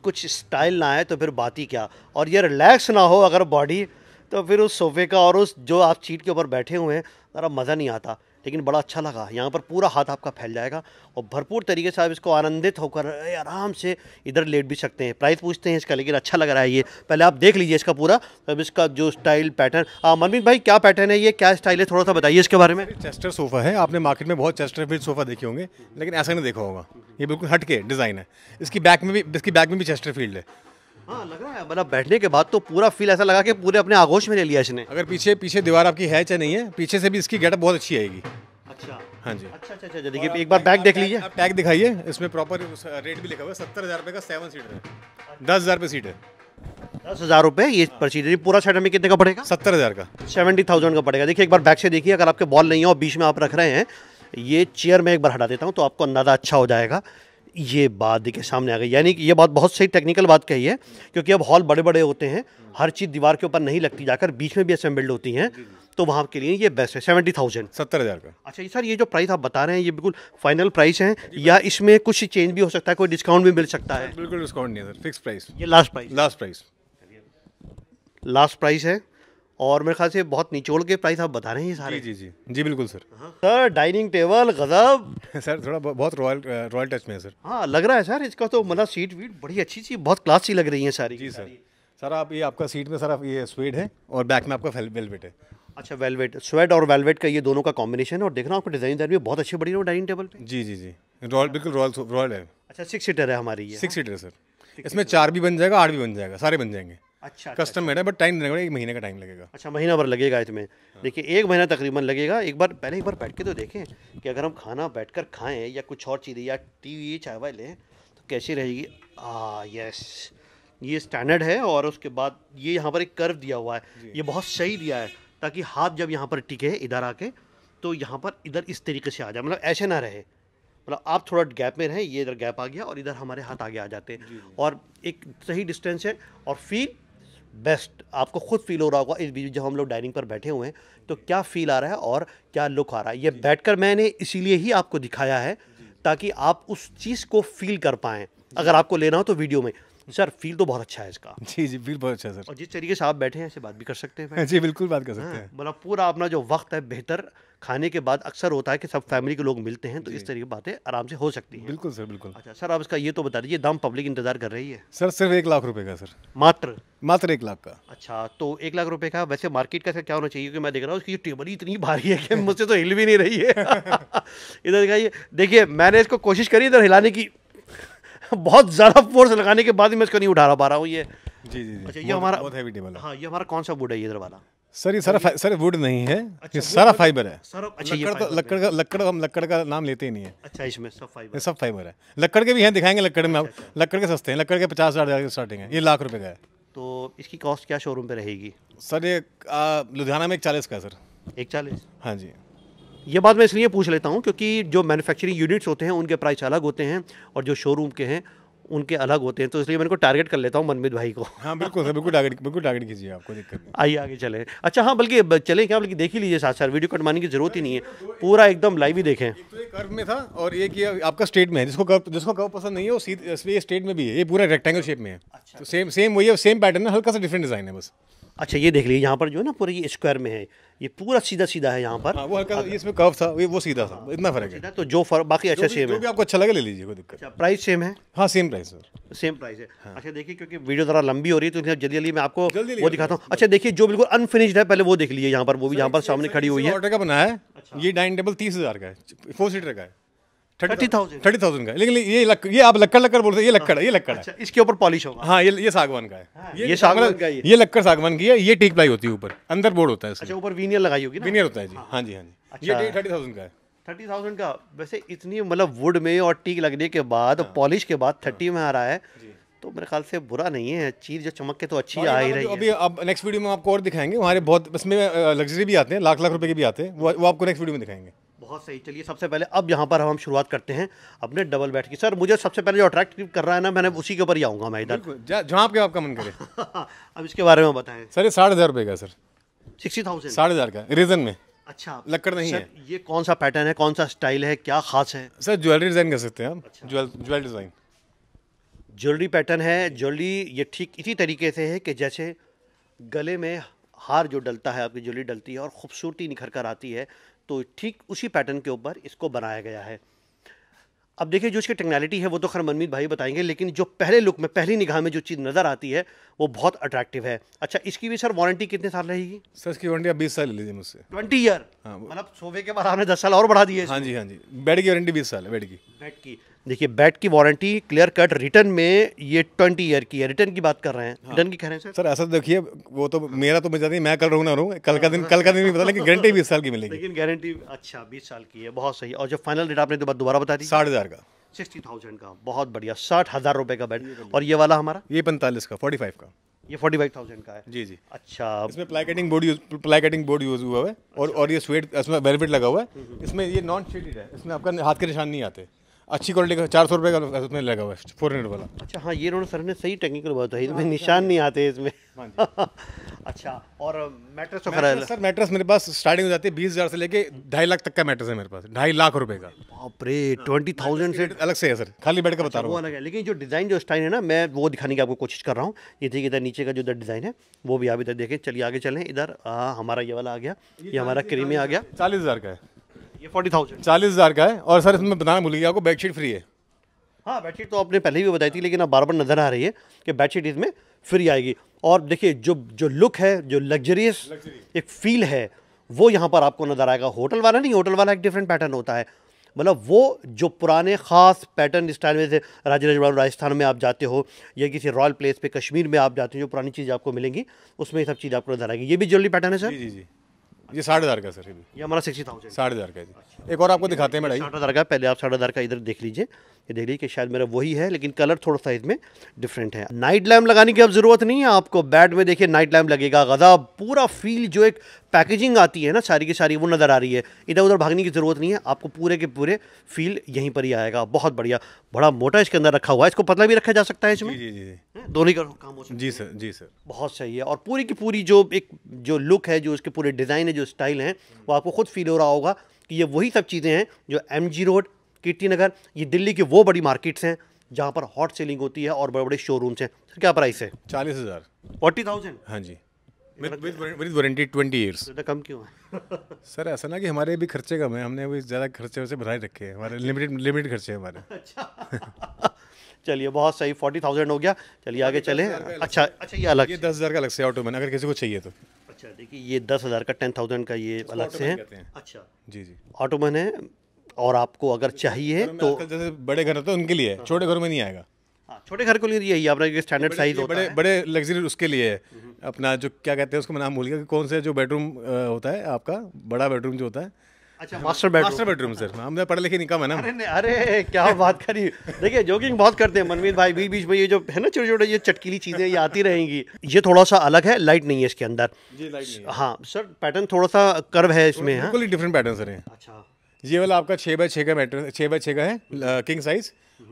कुछ स्टाइल ना आए तो फिर बात ही क्या और ये रिलैक्स ना हो अगर बॉडी तो फिर उस सोफे का और उस जो आप सीट के ऊपर बैठे हुए हैं ज़रा मज़ा नहीं आता लेकिन बड़ा अच्छा लगा यहाँ पर पूरा हाथ आपका फैल जाएगा और भरपूर तरीके से आप इसको आनंदित होकर आराम से इधर लेट भी सकते हैं प्राइस पूछते हैं इसका लेकिन अच्छा लग रहा है ये पहले आप देख लीजिए इसका पूरा अब इसका जो स्टाइल पैटर्न मनमीत भाई क्या पैटर्न है ये क्या स्टाइल है थोड़ा सा बताइए इसके बारे में चेस्टर सोफ़ा है आपने मार्केट में बहुत चेस्टर फिर सोफ़ा देखे होंगे लेकिन ऐसा नहीं देखा होगा ये बिल्कुल हटके डिज़ाइन है इसकी बैक में भी इसकी बैक में भी चेस्टर फील्ड है हाँ लग रहा है मतलब बैठने के बाद तो पूरा फील ऐसा लगा कि पूरे अपने आगोश में ले लिया इसने अगर पीछे पीछे दीवार आपकी है चाहे नहीं है पीछे से भी इसकी गेटअप बहुत अच्छी आएगी अच्छा हाँ जी अच्छा अच्छा अच्छा देखिए एक बार बैग देख लीजिए बैग दिखाइए इसमें प्रॉपर रेट uh, भी लिखा हुआ है सत्तर हज़ार रुपये का अच्छा। सेवन सीटर है दस हज़ार रुपये सीट है दस हज़ार रुपये ये पर है पूरा सेटअप में कितने का पड़ेगा सत्तर हज़ार का सेवेंटी थाउजेंड का पड़ेगा देखिए एक बार बैग से देखिए अगर आपके बॉल नहीं है और बीच में आप रख रहे हैं ये चेयर में एक बार हटा देता हूँ तो आपको अंदाज़ा अच्छा हो जाएगा ये बात देखिए सामने आ गई यानी कि ये बात बहुत सही टेक्निकल बात कही है क्योंकि अब हॉल बड़े बड़े होते हैं हर चीज़ दीवार के ऊपर नहीं लगती जाकर बीच में भी असेंबल्ड होती हैं तो वहाँ के लिए ये बेस्ट है सेवेंटी थाउजेंड सत्तर हज़ार का अच्छा ये सर ये जो प्राइस आप बता रहे हैं ये बिल्कुल फाइनल प्राइस है या इसमें कुछ चेंज भी हो सकता है कोई डिस्काउंट भी मिल सकता है बिल्कुल डिस्काउंट नहीं है सर फिक्स प्राइस ये last price last price last price है और मेरे ख्याल से बहुत निचोड़ के प्राइस आप बता रहे हैं ये सारे जी जी जी जी बिल्कुल सर हाँ। सर डाइनिंग टेबल गजब सर थोड़ा बहुत रॉयल रॉयल टच में है सर हाँ लग रहा है सर इसका तो मतलब सीट वीट बड़ी अच्छी सी बहुत क्लास सी लग रही है सारी जी सर सर आप ये आपका सीट में सर ये स्वेड है और बैक में आपका वेलवेट है अच्छा वेलवेट स्वेड और वेलवेट का ये दोनों का कॉम्बिनेशन है और देखना आपको डिजाइन भी बहुत अच्छी बड़ी डाइनिंग टेबल जी जी जी रॉयल बिल्कुल रॉयल रॉयल है अच्छा सिक्स सीटर है हमारी सिक्स सीटर हाँ। है सर इसमें चार भी बन जाएगा आठ भी बन जाएगा सारे बन जाएंगे अच्छा, अच्छा कस्टम अच्छा। मेड है बट टाइम लगेगा एक महीने का टाइम लगेगा अच्छा महीना भर लगेगा इसमें हाँ। देखिए एक महीना तकरीबन लगेगा एक बार पहले एक बार बैठ के तो देखें कि अगर हम खाना बैठ कर खाएँ या कुछ और चीज़ें या टी वी चावल लें तो कैसी रहेगी आ यस ये स्टैंडर्ड है और उसके बाद ये यहाँ पर एक कर्व दिया हुआ है ये बहुत सही दिया है ताकि हाथ जब यहाँ पर टिके इधर आके तो यहाँ पर इधर इस तरीके से आ जाए मतलब ऐसे ना रहे मतलब आप थोड़ा गैप में रहें ये इधर गैप आ गया और इधर हमारे हाथ आगे आ जाते हैं और एक सही डिस्टेंस है और फील बेस्ट आपको खुद फील हो रहा होगा इस बीच जब हम लोग डाइनिंग पर बैठे हुए हैं तो क्या फील आ रहा है और क्या लुक आ रहा है ये बैठकर मैंने इसीलिए ही आपको दिखाया है ताकि आप उस चीज़ को फील कर पाएँ अगर आपको लेना हो तो वीडियो में सर फील तो बहुत अच्छा है इसका जी जी फील बहुत अच्छा है सर और जिस तरीके से आप बैठे हैं ऐसे बात भी कर सकते हैं जी बिल्कुल बात कर सकते हाँ, हैं मतलब पूरा अपना जो वक्त है बेहतर खाने के बाद अक्सर होता है कि सब फैमिली के लोग मिलते हैं तो इस तरीके बातें आराम से हो सकती हैं बिल्कुल सर बिल्कुल अच्छा सर आप इसका ये तो बता दीजिए दाम पब्लिक इंतजार कर रही है सर सिर्फ एक लाख रुपए का सर मात्र मात्र एक लाख का अच्छा तो एक लाख रुपए का वैसे मार्केट का सर क्या होना चाहिए क्योंकि मैं देख रहा हूँ उसकी टेबल इतनी भारी है कि मुझसे तो हिल भी नहीं रही है इधर दिखाइए देखिए मैंने इसको कोशिश करी इधर हिलाने की बहुत ज़्यादा फोर्स लगाने के बाद भी मैं इसको नहीं उठा पा रहा हूँ ये जी जी अच्छा ये हमारा बहुत हैवी टेबल है हाँ ये हमारा कौन सा वुड है इधर वाला सर ये सारा सर वुड नहीं है अच्छा, ये सारा फाइबर मतलब है सारा अच्छा लकड़ का, लकड़ का लकड़ हम लकड़ का नाम लेते ही नहीं है अच्छा इसमें सब फाइबर सब फाइबर है लकड़ के भी हैं दिखाएंगे लकड़ में अच्छा, आप अच्छा। लकड़ के सस्ते हैं लकड़ के पचास हज़ार की स्टार्टिंग है ये लाख रुपए का है तो इसकी कॉस्ट क्या शोरूम पे रहेगी सर ये लुधियाना में एक चालीस का है सर एक चालीस हाँ जी ये बात मैं इसलिए पूछ लेता हूँ क्योंकि जो मैन्युफैक्चरिंग यूनिट्स होते हैं उनके प्राइस अलग होते हैं और जो शोरूम के हैं उनके अलग होते हैं तो इसलिए मैं इनको टारगेट कर लेता हूँ मनमित भाई को हाँ बिल्कुल सर बिल्कुल टारगेट बिल्कुल टारगेट कीजिए आपको दिक्कत नहीं आइए आगे चले अच्छा हाँ बल्कि चले क्या बल्कि देख ही लीजिए साथ साथ वीडियो कटवाने की जरूरत ही नहीं है पूरा एकदम लाइव ही देखें तो कर्व में था और ये आपका स्टेट में है जिसको कर्व जिसको कर्व पसंद नहीं है वो सीधे स्टेट में भी है ये पूरा रेक्टेंगल शेप में है अच्छा। तो सेम सेम वही है सेम पैटर्न है हल्का सा डिफरेंट डिजाइन है बस अच्छा ये देख लीजिए यहाँ पर जो है ना पूरे ये स्क्वायर में है ये पूरा सीधा सीधा है यहाँ पर आ, हाँ, वो हल्का इसमें कर्व था वो सीधा था इतना फर्क है तो जो फर्क बाकी अच्छा सेम है आपको अच्छा लगे ले लीजिए कोई दिक्कत प्राइस अच्छा, सेम है हाँ सेम प्राइस है सेम प्राइस है हाँ। अच्छा देखिए क्योंकि वीडियो ज़रा लंबी हो रही है तो जल्दी जल्दी मैं आपको वो दिखाता हूँ अच्छा देखिए जो बिल्कुल अनफिनिश्ड है पहले वो देख लीजिए यहाँ पर वो भी यहाँ पर सामने खड़ी हुई है ऑर्डर अच्छा। का है ये डाइनिंग टेबल तीस हज़ार का है फोर सीटर का है थर्टी थाउजेंड थर्टी थाउजेंड का लेकिन ये लक, ये आप लक्कड़ लक्कड़ बोलते हैं ये लक्कड़ है ये लक्कड़ अच्छा, इसके ऊपर पॉलिश होगा हाँ ये ये सागवान का है हाँ, ये, ये सागवान मतलब का है ये लक्कड़ सागवान की है ये टीक प्लाई होती है ऊपर अंदर बोर्ड होता है इसका अच्छा ऊपर वीनियर लगाई होगी वीनियर होता है जी हाँ।, हाँ जी हाँ जी ये अच्छा। थर्टी थाउजेंड का है थर्टी थाउजेंड का वैसे इतनी मतलब वुड में और टीक लगने के बाद हाँ। पॉलिश के बाद थर्टी हाँ। में आ रहा है तो मेरे ख्याल से बुरा नहीं है चीज़ जो चमक के तो अच्छी आ ही मतलब रही है अभी अब नेक्स्ट वीडियो में आपको और दिखाएंगे हमारे बहुत इसमें लग्जरी भी आते हैं लाख लाख रुपए के भी आते हैं वो आपको नेक्स्ट वीडियो में दिखाएंगे बहुत सही चलिए सबसे पहले अब यहाँ पर हम शुरुआत करते हैं अपने डबल बेड की सर मुझे सबसे पहले जो अट्रैक्टिव कर रहा है ना मैंने उसी के ऊपर ही आऊँगा मैं इधर जहाँ आपके आपका मन करे अब इसके बारे में बताएं सर ये साढ़े हज़ार रुपये का सर सिक्सटी थाउजेंड साढ़े हज़ार का रीजन में अच्छा लकड़ नहीं सर, है ये कौन सा पैटर्न है कौन सा स्टाइल है क्या खास है सर ज्वेलरी डिज़ाइन कर सकते हैं आप ज्वेलरी डिज़ाइन ज्वेलरी पैटर्न है ज्वेलरी ये ठीक इसी तरीके से है कि जैसे गले में हार जो डलता है आपकी ज्वेलरी डलती है और ख़ूबसूरती निखर कर आती है तो ठीक उसी पैटर्न के ऊपर इसको बनाया गया है अब देखिए जो इसकी टेक्नोलॉजी है वो तो खैर मनमीत भाई बताएंगे लेकिन जो पहले लुक में पहली निगाह में जो चीज़ नज़र आती है वो बहुत अट्रैक्टिव है अच्छा इसकी भी सर वारंटी कितने साल रहेगी सर इसकी वारंटी आप बीस साल ले लीजिए मुझसे ट्वेंटी ईयर हाँ, मतलब सोफे के बाद आपने दस साल और बढ़ा दिए हाँ जी हाँ जी बेड की वारंटी बीस साल है बेड की बेड की देखिए बैट की वारंटी क्लियर कट रिटर्न में ये ट्वेंटी ईयर की है रिटर्न की बात कर रहे हैं हाँ। रिटर्न की कह रहे हैं सर सर ऐसा तो देखिए वो तो मेरा तो मजा नहीं मैं कल रहूँ ना रहूँ कल का दिन कल का दिन भी पता लेकिन गारंटी बीस साल की मिलेगी लेकिन गारंटी अच्छा बीस साल की है बहुत सही और जो फाइनल रेट आपने तो दोबारा बता दी साठ का सिक्सटी का बहुत बढ़िया साठ हज़ार का बैट तो और ये वाला हमारा ये पैंतालीस का फोर्टी का ये फोर्टी फाइव थाउजेंड का है जी जी अच्छा इसमें ply cutting board use ply cutting board use हुआ है और अच्छा। और ये स्वेट इसमें बेनिफिट लगा हुआ है हम्म, हम्म। इसमें ये नॉन शेडेड है इसमें आपका हाथ के निशान नहीं आते अच्छी क्वालिटी का चार सौ रुपये का उसमें लगा हुआ है फोर हंड्रेड वाला अच्छा हाँ ये रोड सर ने सही टेक्निकल बताई इसमें निशान नहीं आते इसमें हाँ अच्छा और मैट्रेस तो खराब सर मैट्रेस मेरे पास स्टार्टिंग हो जाती है बीस हज़ार से लेके ढाई लाख तक का मैट्रेस है मेरे पास ढाई लाख रुपए का बाप रे ट्वेंटी थाउजेंड से अलग से है सर खाली बेड का अच्छा, बता रहा हूँ अलग है लेकिन जो डिज़ाइन जो स्टाइल है ना मैं वो दिखाने की आपको कोशिश कर रहा हूँ ये देखिए इधर नीचे का जो इधर डिज़ाइन है वो भी आप इधर देखें चलिए आगे चलें इधर हमारा ये वाला आ गया ये हमारा क्रीमी आ गया चालीस का है ये फोर्टी थाउजेंड चालीस हज़ार का है और सर इसमें बताना भूल गया आपको बेडशीट फ्री है हाँ बेडशीट तो आपने पहले भी बताई थी लेकिन अब बार बार नज़र आ रही है कि बेडशीट इसमें फ्री आएगी और देखिए जो जो लुक है जो लग्जरियस एक फील है वो यहाँ पर आपको नज़र आएगा होटल वाला नहीं होटल वाला एक डिफरेंट पैटर्न होता है मतलब वो जो पुराने ख़ास पैटर्न स्टाइल में से राजा राजस्थान में आप जाते हो या किसी रॉयल प्लेस पे कश्मीर में आप जाते हो जो पुरानी चीज़ आपको मिलेंगी उसमें ये सब चीज़ आपको नजर आएगी ये भी ज्वेलरी पैटर्न है सर जी जी जी ये साढ़े हज़ार का सर ये हमारा सिक्सटी थाउजेंड साढ़े हज़ार का जी एक और आपको दिखाते हैं मैडम साठ हज़ार का पहले आप साढ़े हज़ार का इधर देख लीजिए ये देख लीजिए कि शायद मेरा वही है लेकिन कलर थोड़ा सा इसमें डिफरेंट है नाइट लैम्प लगाने की अब ज़रूरत नहीं है आपको बैट में देखिए नाइट लैम्प लगेगा गज़ा पूरा फील जो एक पैकेजिंग आती है ना सारी की सारी वो नज़र आ रही है इधर उधर भागने की ज़रूरत नहीं है आपको पूरे के पूरे फील यहीं पर ही आएगा बहुत बढ़िया बड़ा मोटा इसके अंदर रखा हुआ है इसको पतला भी रखा जा सकता है इसमें जी जी जी हम्म, दोनों का काम हो जी सर जी सर बहुत सही है और पूरी की पूरी जो एक जो लुक है जो उसके पूरे डिज़ाइन है जो स्टाइल है वो आपको खुद फील हो रहा होगा कि ये वही सब चीज़ें हैं जो एम जी रोड कीर्ति नगर ये दिल्ली की वो बड़ी मार्केट्स हैं जहाँ पर हॉट सेलिंग होती है और बड़े बड़े शोरूम्स हैं सर क्या प्राइस है चालीस हज़ार फोर्टी थाउजेंड हाँ जी विद वारंटी ट्वेंटी ईयर्स कम क्यों है सर ऐसा ना कि हमारे भी खर्चे कम है हमने भी ज़्यादा खर्चे वैसे बढ़ाए रखे हैं हमारे लिमिटेड लिमिटेड खर्चे हैं हमारे अच्छा। चलिए बहुत सही फोर्टी थाउजेंड हो गया चलिए आगे चले अच्छा अच्छा ये अलग ये दस हज़ार का अलग से ऑटो मैंने अगर किसी को चाहिए तो अच्छा देखिए ये दस हज़ार का टेन थाउजेंड का ये अलग से है अच्छा जी जी ऑटोमैन है और आपको अगर चाहिए तो जैसे बड़े घर होते हैं तो उनके लिए छोटे घरों में नहीं आएगा हाँ छोटे घर को लिए यही आपने स्टैंडर्ड साइज होता बड़े, है बड़े लग्जरी उसके लिए है अपना जो क्या कहते हैं उसको नाम भूल गया कि कौन सा जो बेडरूम होता है आपका बड़ा बेडरूम जो होता है अच्छा master bedroom master bedroom sir हमने पढ़े लिखे नहीं कम है ना अरे अरे क्या बात करी देखिए जोकिंग बहुत करते हैं मनवीर भाई बीच बीच में ये जो है ना छोटे छोटे ये चटकीली चीज़ें ये आती रहेंगी ये थोड़ा सा अलग है लाइट नहीं है इसके अंदर जी लाइट नहीं है। हाँ सर पैटर्न थोड़ा सा कर्व है इसमें डिफरेंट पैटर्न सर है अच्छा ये वाला आपका छः बाय छः का मेटर छः बाय छः का है किंग साइज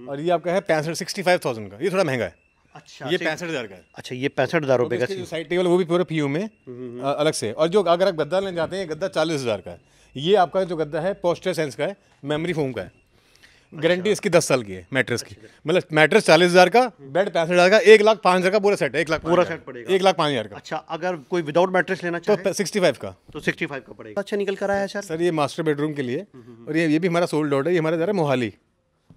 और ये आपका है पैंसठ सिक्सटी फाइव थाउजेंड का ये थोड़ा महंगा है अच्छा ये पैंसठ हज़ार का अच्छा ये पैंसठ हज़ार रुपये का साइड टेबल वो भी पूरा पी में अलग से और जो अगर आप गद्दा लेने जाते हैं गद्दा चालीस हज़ार का है ये आपका जो गद्दा है पोस्टर सेंस का है मेमोरी फोम का है गारंटी अच्छा। इसकी दस साल की है मैट्रेस की मतलब मैट्रेस चालीस हज़ार का बेड पैंसठ हज़ार का एक लाख पांच हज़ार का पूरा सेट है एक लाख पूरा सेट पड़ेगा एक लाख पांच हज़ार का अच्छा अगर कोई विदाउट मैट्रेस लेना तो चाहे तो सिक्सटी फाइव का तो सिक्सटी फाइव का पड़ेगा अच्छा निकल कर आया सर सर ये मास्टर बेडरूम के लिए हम्म, हम्म, हम्म। और ये ये भी हमारा सोल्ड आउट है ये हमारा जा रहा है मोहाली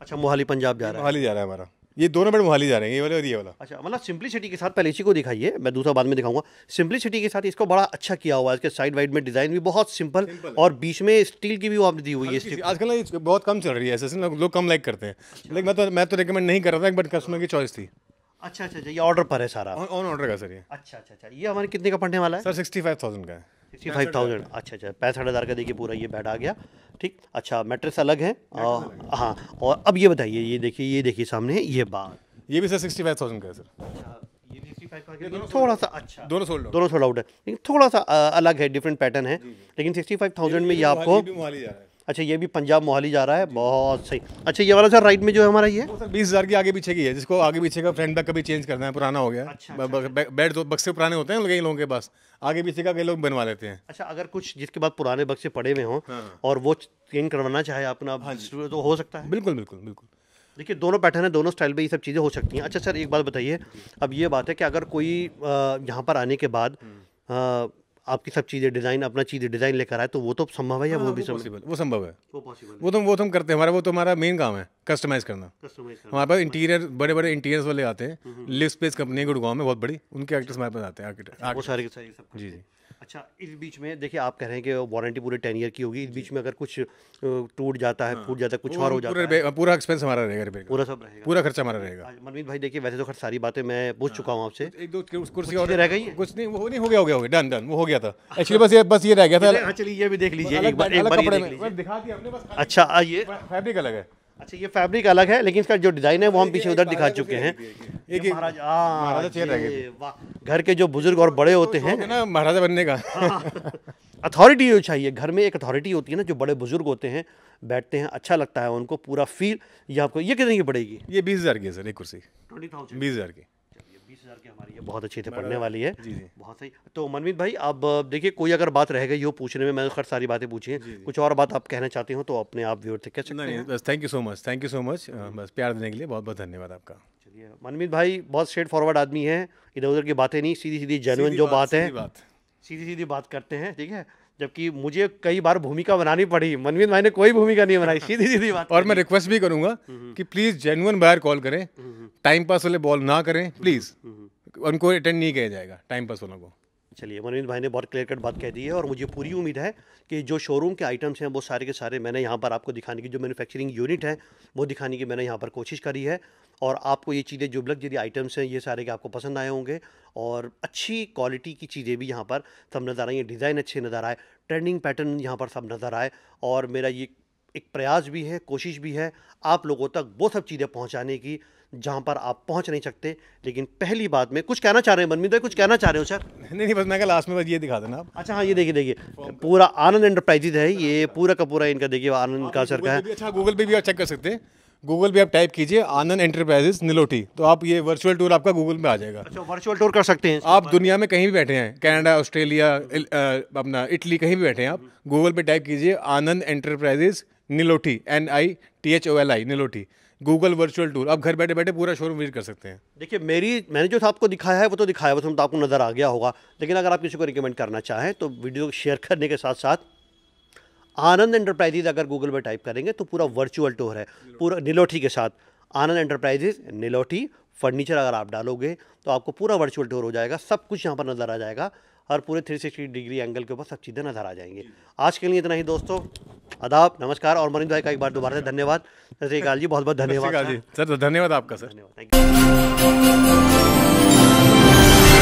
अच्छा मोहाली पंजाब जा रहा है मोहाली जा रहा है हमारा ये दोनों बेड मोहाली जा रहे हैं ये वाले और ये वाला अच्छा मतलब सिंप्लिसिटी के साथ पहले इसी को दिखाइए मैं दूसरा बाद में दिखाऊंगा सिंपलिसिटी के साथ इसको बड़ा अच्छा किया हुआ है इसके साइड वाइड में डिजाइन भी बहुत सिंपल, और बीच में स्टील की भी आपने दी हुई है हाँ, आजकल बहुत कम चल रही है ऐसे लोग कम लाइक करते हैं लेकिन अच्छा। मैं तो मैं तो रिकमेंड नहीं कर रहा था बट कस्टमर की चॉइस थी अच्छा अच्छा, अच्छा ये ऑर्डर पर है सारा ऑन ऑर्डर का सर ये अच्छा अच्छा अच्छा ये हमारे कितने का पढ़ने वाला है सर सिक्सटी फाइव थाउजेंड का है सिक्सटी फाइव थाउजेंड अच्छा अच्छा पैंसठ हज़ार का देखिए पूरा ये बेड आ गया ठीक अच्छा मेट्रेस अलग है हाँ और अब ये बताइए ये देखिए ये देखिए सामने ये बात ये भी सर सिक्सटी फाइव थाउजेंड का है सर अच्छा, थोड़ा सा अच्छा दोनों सोल्ड दोनों सोल्ड आउट है लेकिन थोड़ा सा अलग है डिफरेंट पैटर्न है लेकिन सिक्सटी फाइव थाउजेंड में ये आपको अच्छा ये भी पंजाब मोहाली जा रहा है बहुत सही अच्छा ये वाला सर राइट में जो है हमारा ये सर बीस हज़ार की आगे पीछे की है जिसको आगे पीछे का फ्रंट का कभी चेंज करना है पुराना हो गया अच्छा, अच्छा, बेड तो बक्से पुराने होते हैं कई लोगों के पास आगे पीछे का कई लोग बनवा लेते हैं अच्छा अगर कुछ जिसके बाद पुराने बक्से पड़े हुए हों हाँ। और वो चेंज करवाना चाहे अपना हाँ तो हो सकता है बिल्कुल बिल्कुल बिल्कुल देखिए दोनों पैटर्न है दोनों स्टाइल में ये सब चीज़ें हो सकती हैं अच्छा सर एक बात बताइए अब ये बात है कि अगर कोई यहाँ पर आने के बाद हम्म। आपकी सब चीज़ें डिज़ाइन अपना चीज़ डिज़ाइन लेकर आए तो वो तो संभव है या हाँ, वो भी पॉसिबल वो संभव है वो पॉसिबल वो तो वो तुम तो करते हैं हमारा वो तो हमारा मेन काम है कस्टमाइज करना हमारे पास इंटीरियर बड़े बड़े इंटीरियर वाले आते हैं लिव स्पेस कंपनी गुड़गांव में बहुत बड़ी उनके एक्टर्स हमारे पास आते हैं आर्किटेक्ट जी जी अच्छा इस बीच में देखिए आप कह रहे हैं कि वारंटी पूरे टेन ईयर की होगी इस बीच में अगर कुछ टूट जाता है हाँ। फूट जाता है कुछ और हो जाता है पूरा एक्सपेंस हमारा रहेगा पूरा सब रहेगा पूरा खर्चा हमारा रहेगा मनमीत भाई देखिए वैसे तो खर्च सारी बातें मैं पूछ हाँ। चुका हूँ आपसे तो एक दो कुर्सी और रह गई कुछ नहीं वो नहीं हो गया हो गया डन डन वो हो गया था एक्चुअली बस ये बस ये रह गया था चलिए हाँ, ये भी देख लीजिए एक बार दिखा दिया अच्छा ये फैब्रिक अलग है अच्छा ये फैब्रिक अलग है लेकिन इसका जो डिज़ाइन है वो हम पीछे उधर दिखा चुके हैं एक महाराजा हाँ, घर के जो बुजुर्ग और बड़े तो होते हैं ना महाराजा बनने का अथॉरिटी जो चाहिए घर में एक अथॉरिटी होती है ना जो बड़े बुजुर्ग होते हैं बैठते हैं अच्छा लगता है उनको पूरा फील ये आपको ये कितने की पड़ेगी ये बीस हज़ार की है सर एक कुर्सी ट्वेंटी थाउजेंड बीस हज़ार की बीस हज़ार की हमारी ये बहुत अच्छी थी पढ़ने वाली है जी जी बहुत सही तो मनमीत भाई अब देखिए कोई अगर बात रह गई हो पूछने में मैंने तो सारी बातें पूछी हैं कुछ और बात आप कहना चाहती हो तो अपने आप व्यूअर से कह सकते हैं बस thank you so much thank you so much बस प्यार देने के लिए बहुत बहुत धन्यवाद आपका चलिए मनमीत भाई बहुत स्ट्रेट फॉरवर्ड आदमी है इधर उधर की बातें नहीं सीधी सीधी जेनुअन जो बात है सीधी सीधी बात करते हैं ठीक है जबकि मुझे कई बार भूमिका बनानी पड़ी मनवीर भाई ने कोई भूमिका नहीं बनाई सीधी सीधी बात और मैं रिक्वेस्ट भी करूंगा हम्म, हम्म। कि प्लीज जेनुअन बाहर कॉल करें टाइम हम्म, पास वाले बॉल ना करें प्लीज उनको अटेंड नहीं किया जाएगा टाइम पास वालों को चलिए मनवीर भाई ने बहुत क्लियर कट बात कह दी है और मुझे पूरी उम्मीद है कि जो शोरूम के आइटम्स हैं वो सारे के सारे मैंने यहाँ पर आपको दिखाने की जो मैन्युफैक्चरिंग यूनिट है वो दिखाने की मैंने यहाँ पर कोशिश करी है और आपको ये चीज़ें जो लग यदि आइटम्स हैं ये सारे के आपको पसंद आए होंगे और अच्छी क्वालिटी की चीज़ें भी यहाँ पर सब नज़र आई हैं डिज़ाइन अच्छे नज़र आए ट्रेंडिंग पैटर्न यहाँ पर सब नज़र आए और मेरा ये एक प्रयास भी है कोशिश भी है आप लोगों तक वो सब चीज़ें पहुँचाने की जहाँ पर आप पहुँच नहीं सकते लेकिन पहली बात में कुछ कहना चाह रहे हैं मनमीत भाई कुछ कहना चाह रहे हो सर नहीं नहीं बस मैं लास्ट में बस ये दिखा देना आप अच्छा हाँ ये देखिए देखिए पूरा आनंद एंटरप्राइजेज है ये पूरा का पूरा इनका देखिए आनंद का सर का है अच्छा गूगल पे भी आप चेक कर सकते हैं गूगल पे आप टाइप कीजिए आनंद एंटरप्राइजेस निलोटी तो आप ये वर्चुअल टूर आपका गूगल में आ जाएगा अच्छा वर्चुअल टूर कर सकते हैं आप दुनिया में कहीं भी बैठे हैं कनाडा ऑस्ट्रेलिया अपना इटली कहीं भी बैठे हैं आप गूगल पे टाइप कीजिए Anand enterprises Nilothi N I T H O L I Nilothi Google virtual tour आप घर बैठे बैठे पूरा शोरूम विजिट कर सकते हैं देखिए मेरी मैंने जो था तो आपको दिखाया है वो तो दिखाया वो तो आपको नज़र आ गया होगा लेकिन अगर आप किसी को रिकमेंड करना चाहें तो वीडियो शेयर करने के साथ साथ आनंद एंटरप्राइजेज अगर गूगल में टाइप करेंगे तो पूरा वर्चुअल टूर है पूरा निलोठी के साथ आनंद एंटरप्राइजेज निलोठी फर्नीचर अगर आप डालोगे तो आपको पूरा वर्चुअल टूर हो जाएगा सब कुछ यहाँ पर नज़र आ जाएगा और पूरे 360 डिग्री एंगल के ऊपर सब चीज़ें नज़र आ जाएंगी आज के लिए इतना ही दोस्तों आदाब नमस्कार और मनीष भाई का एक बार दोबारा से धन्यवाद सत श्रीकाल जी बहुत बहुत धन्यवाद सर तो धन्यवाद आपका सर धन्यवाद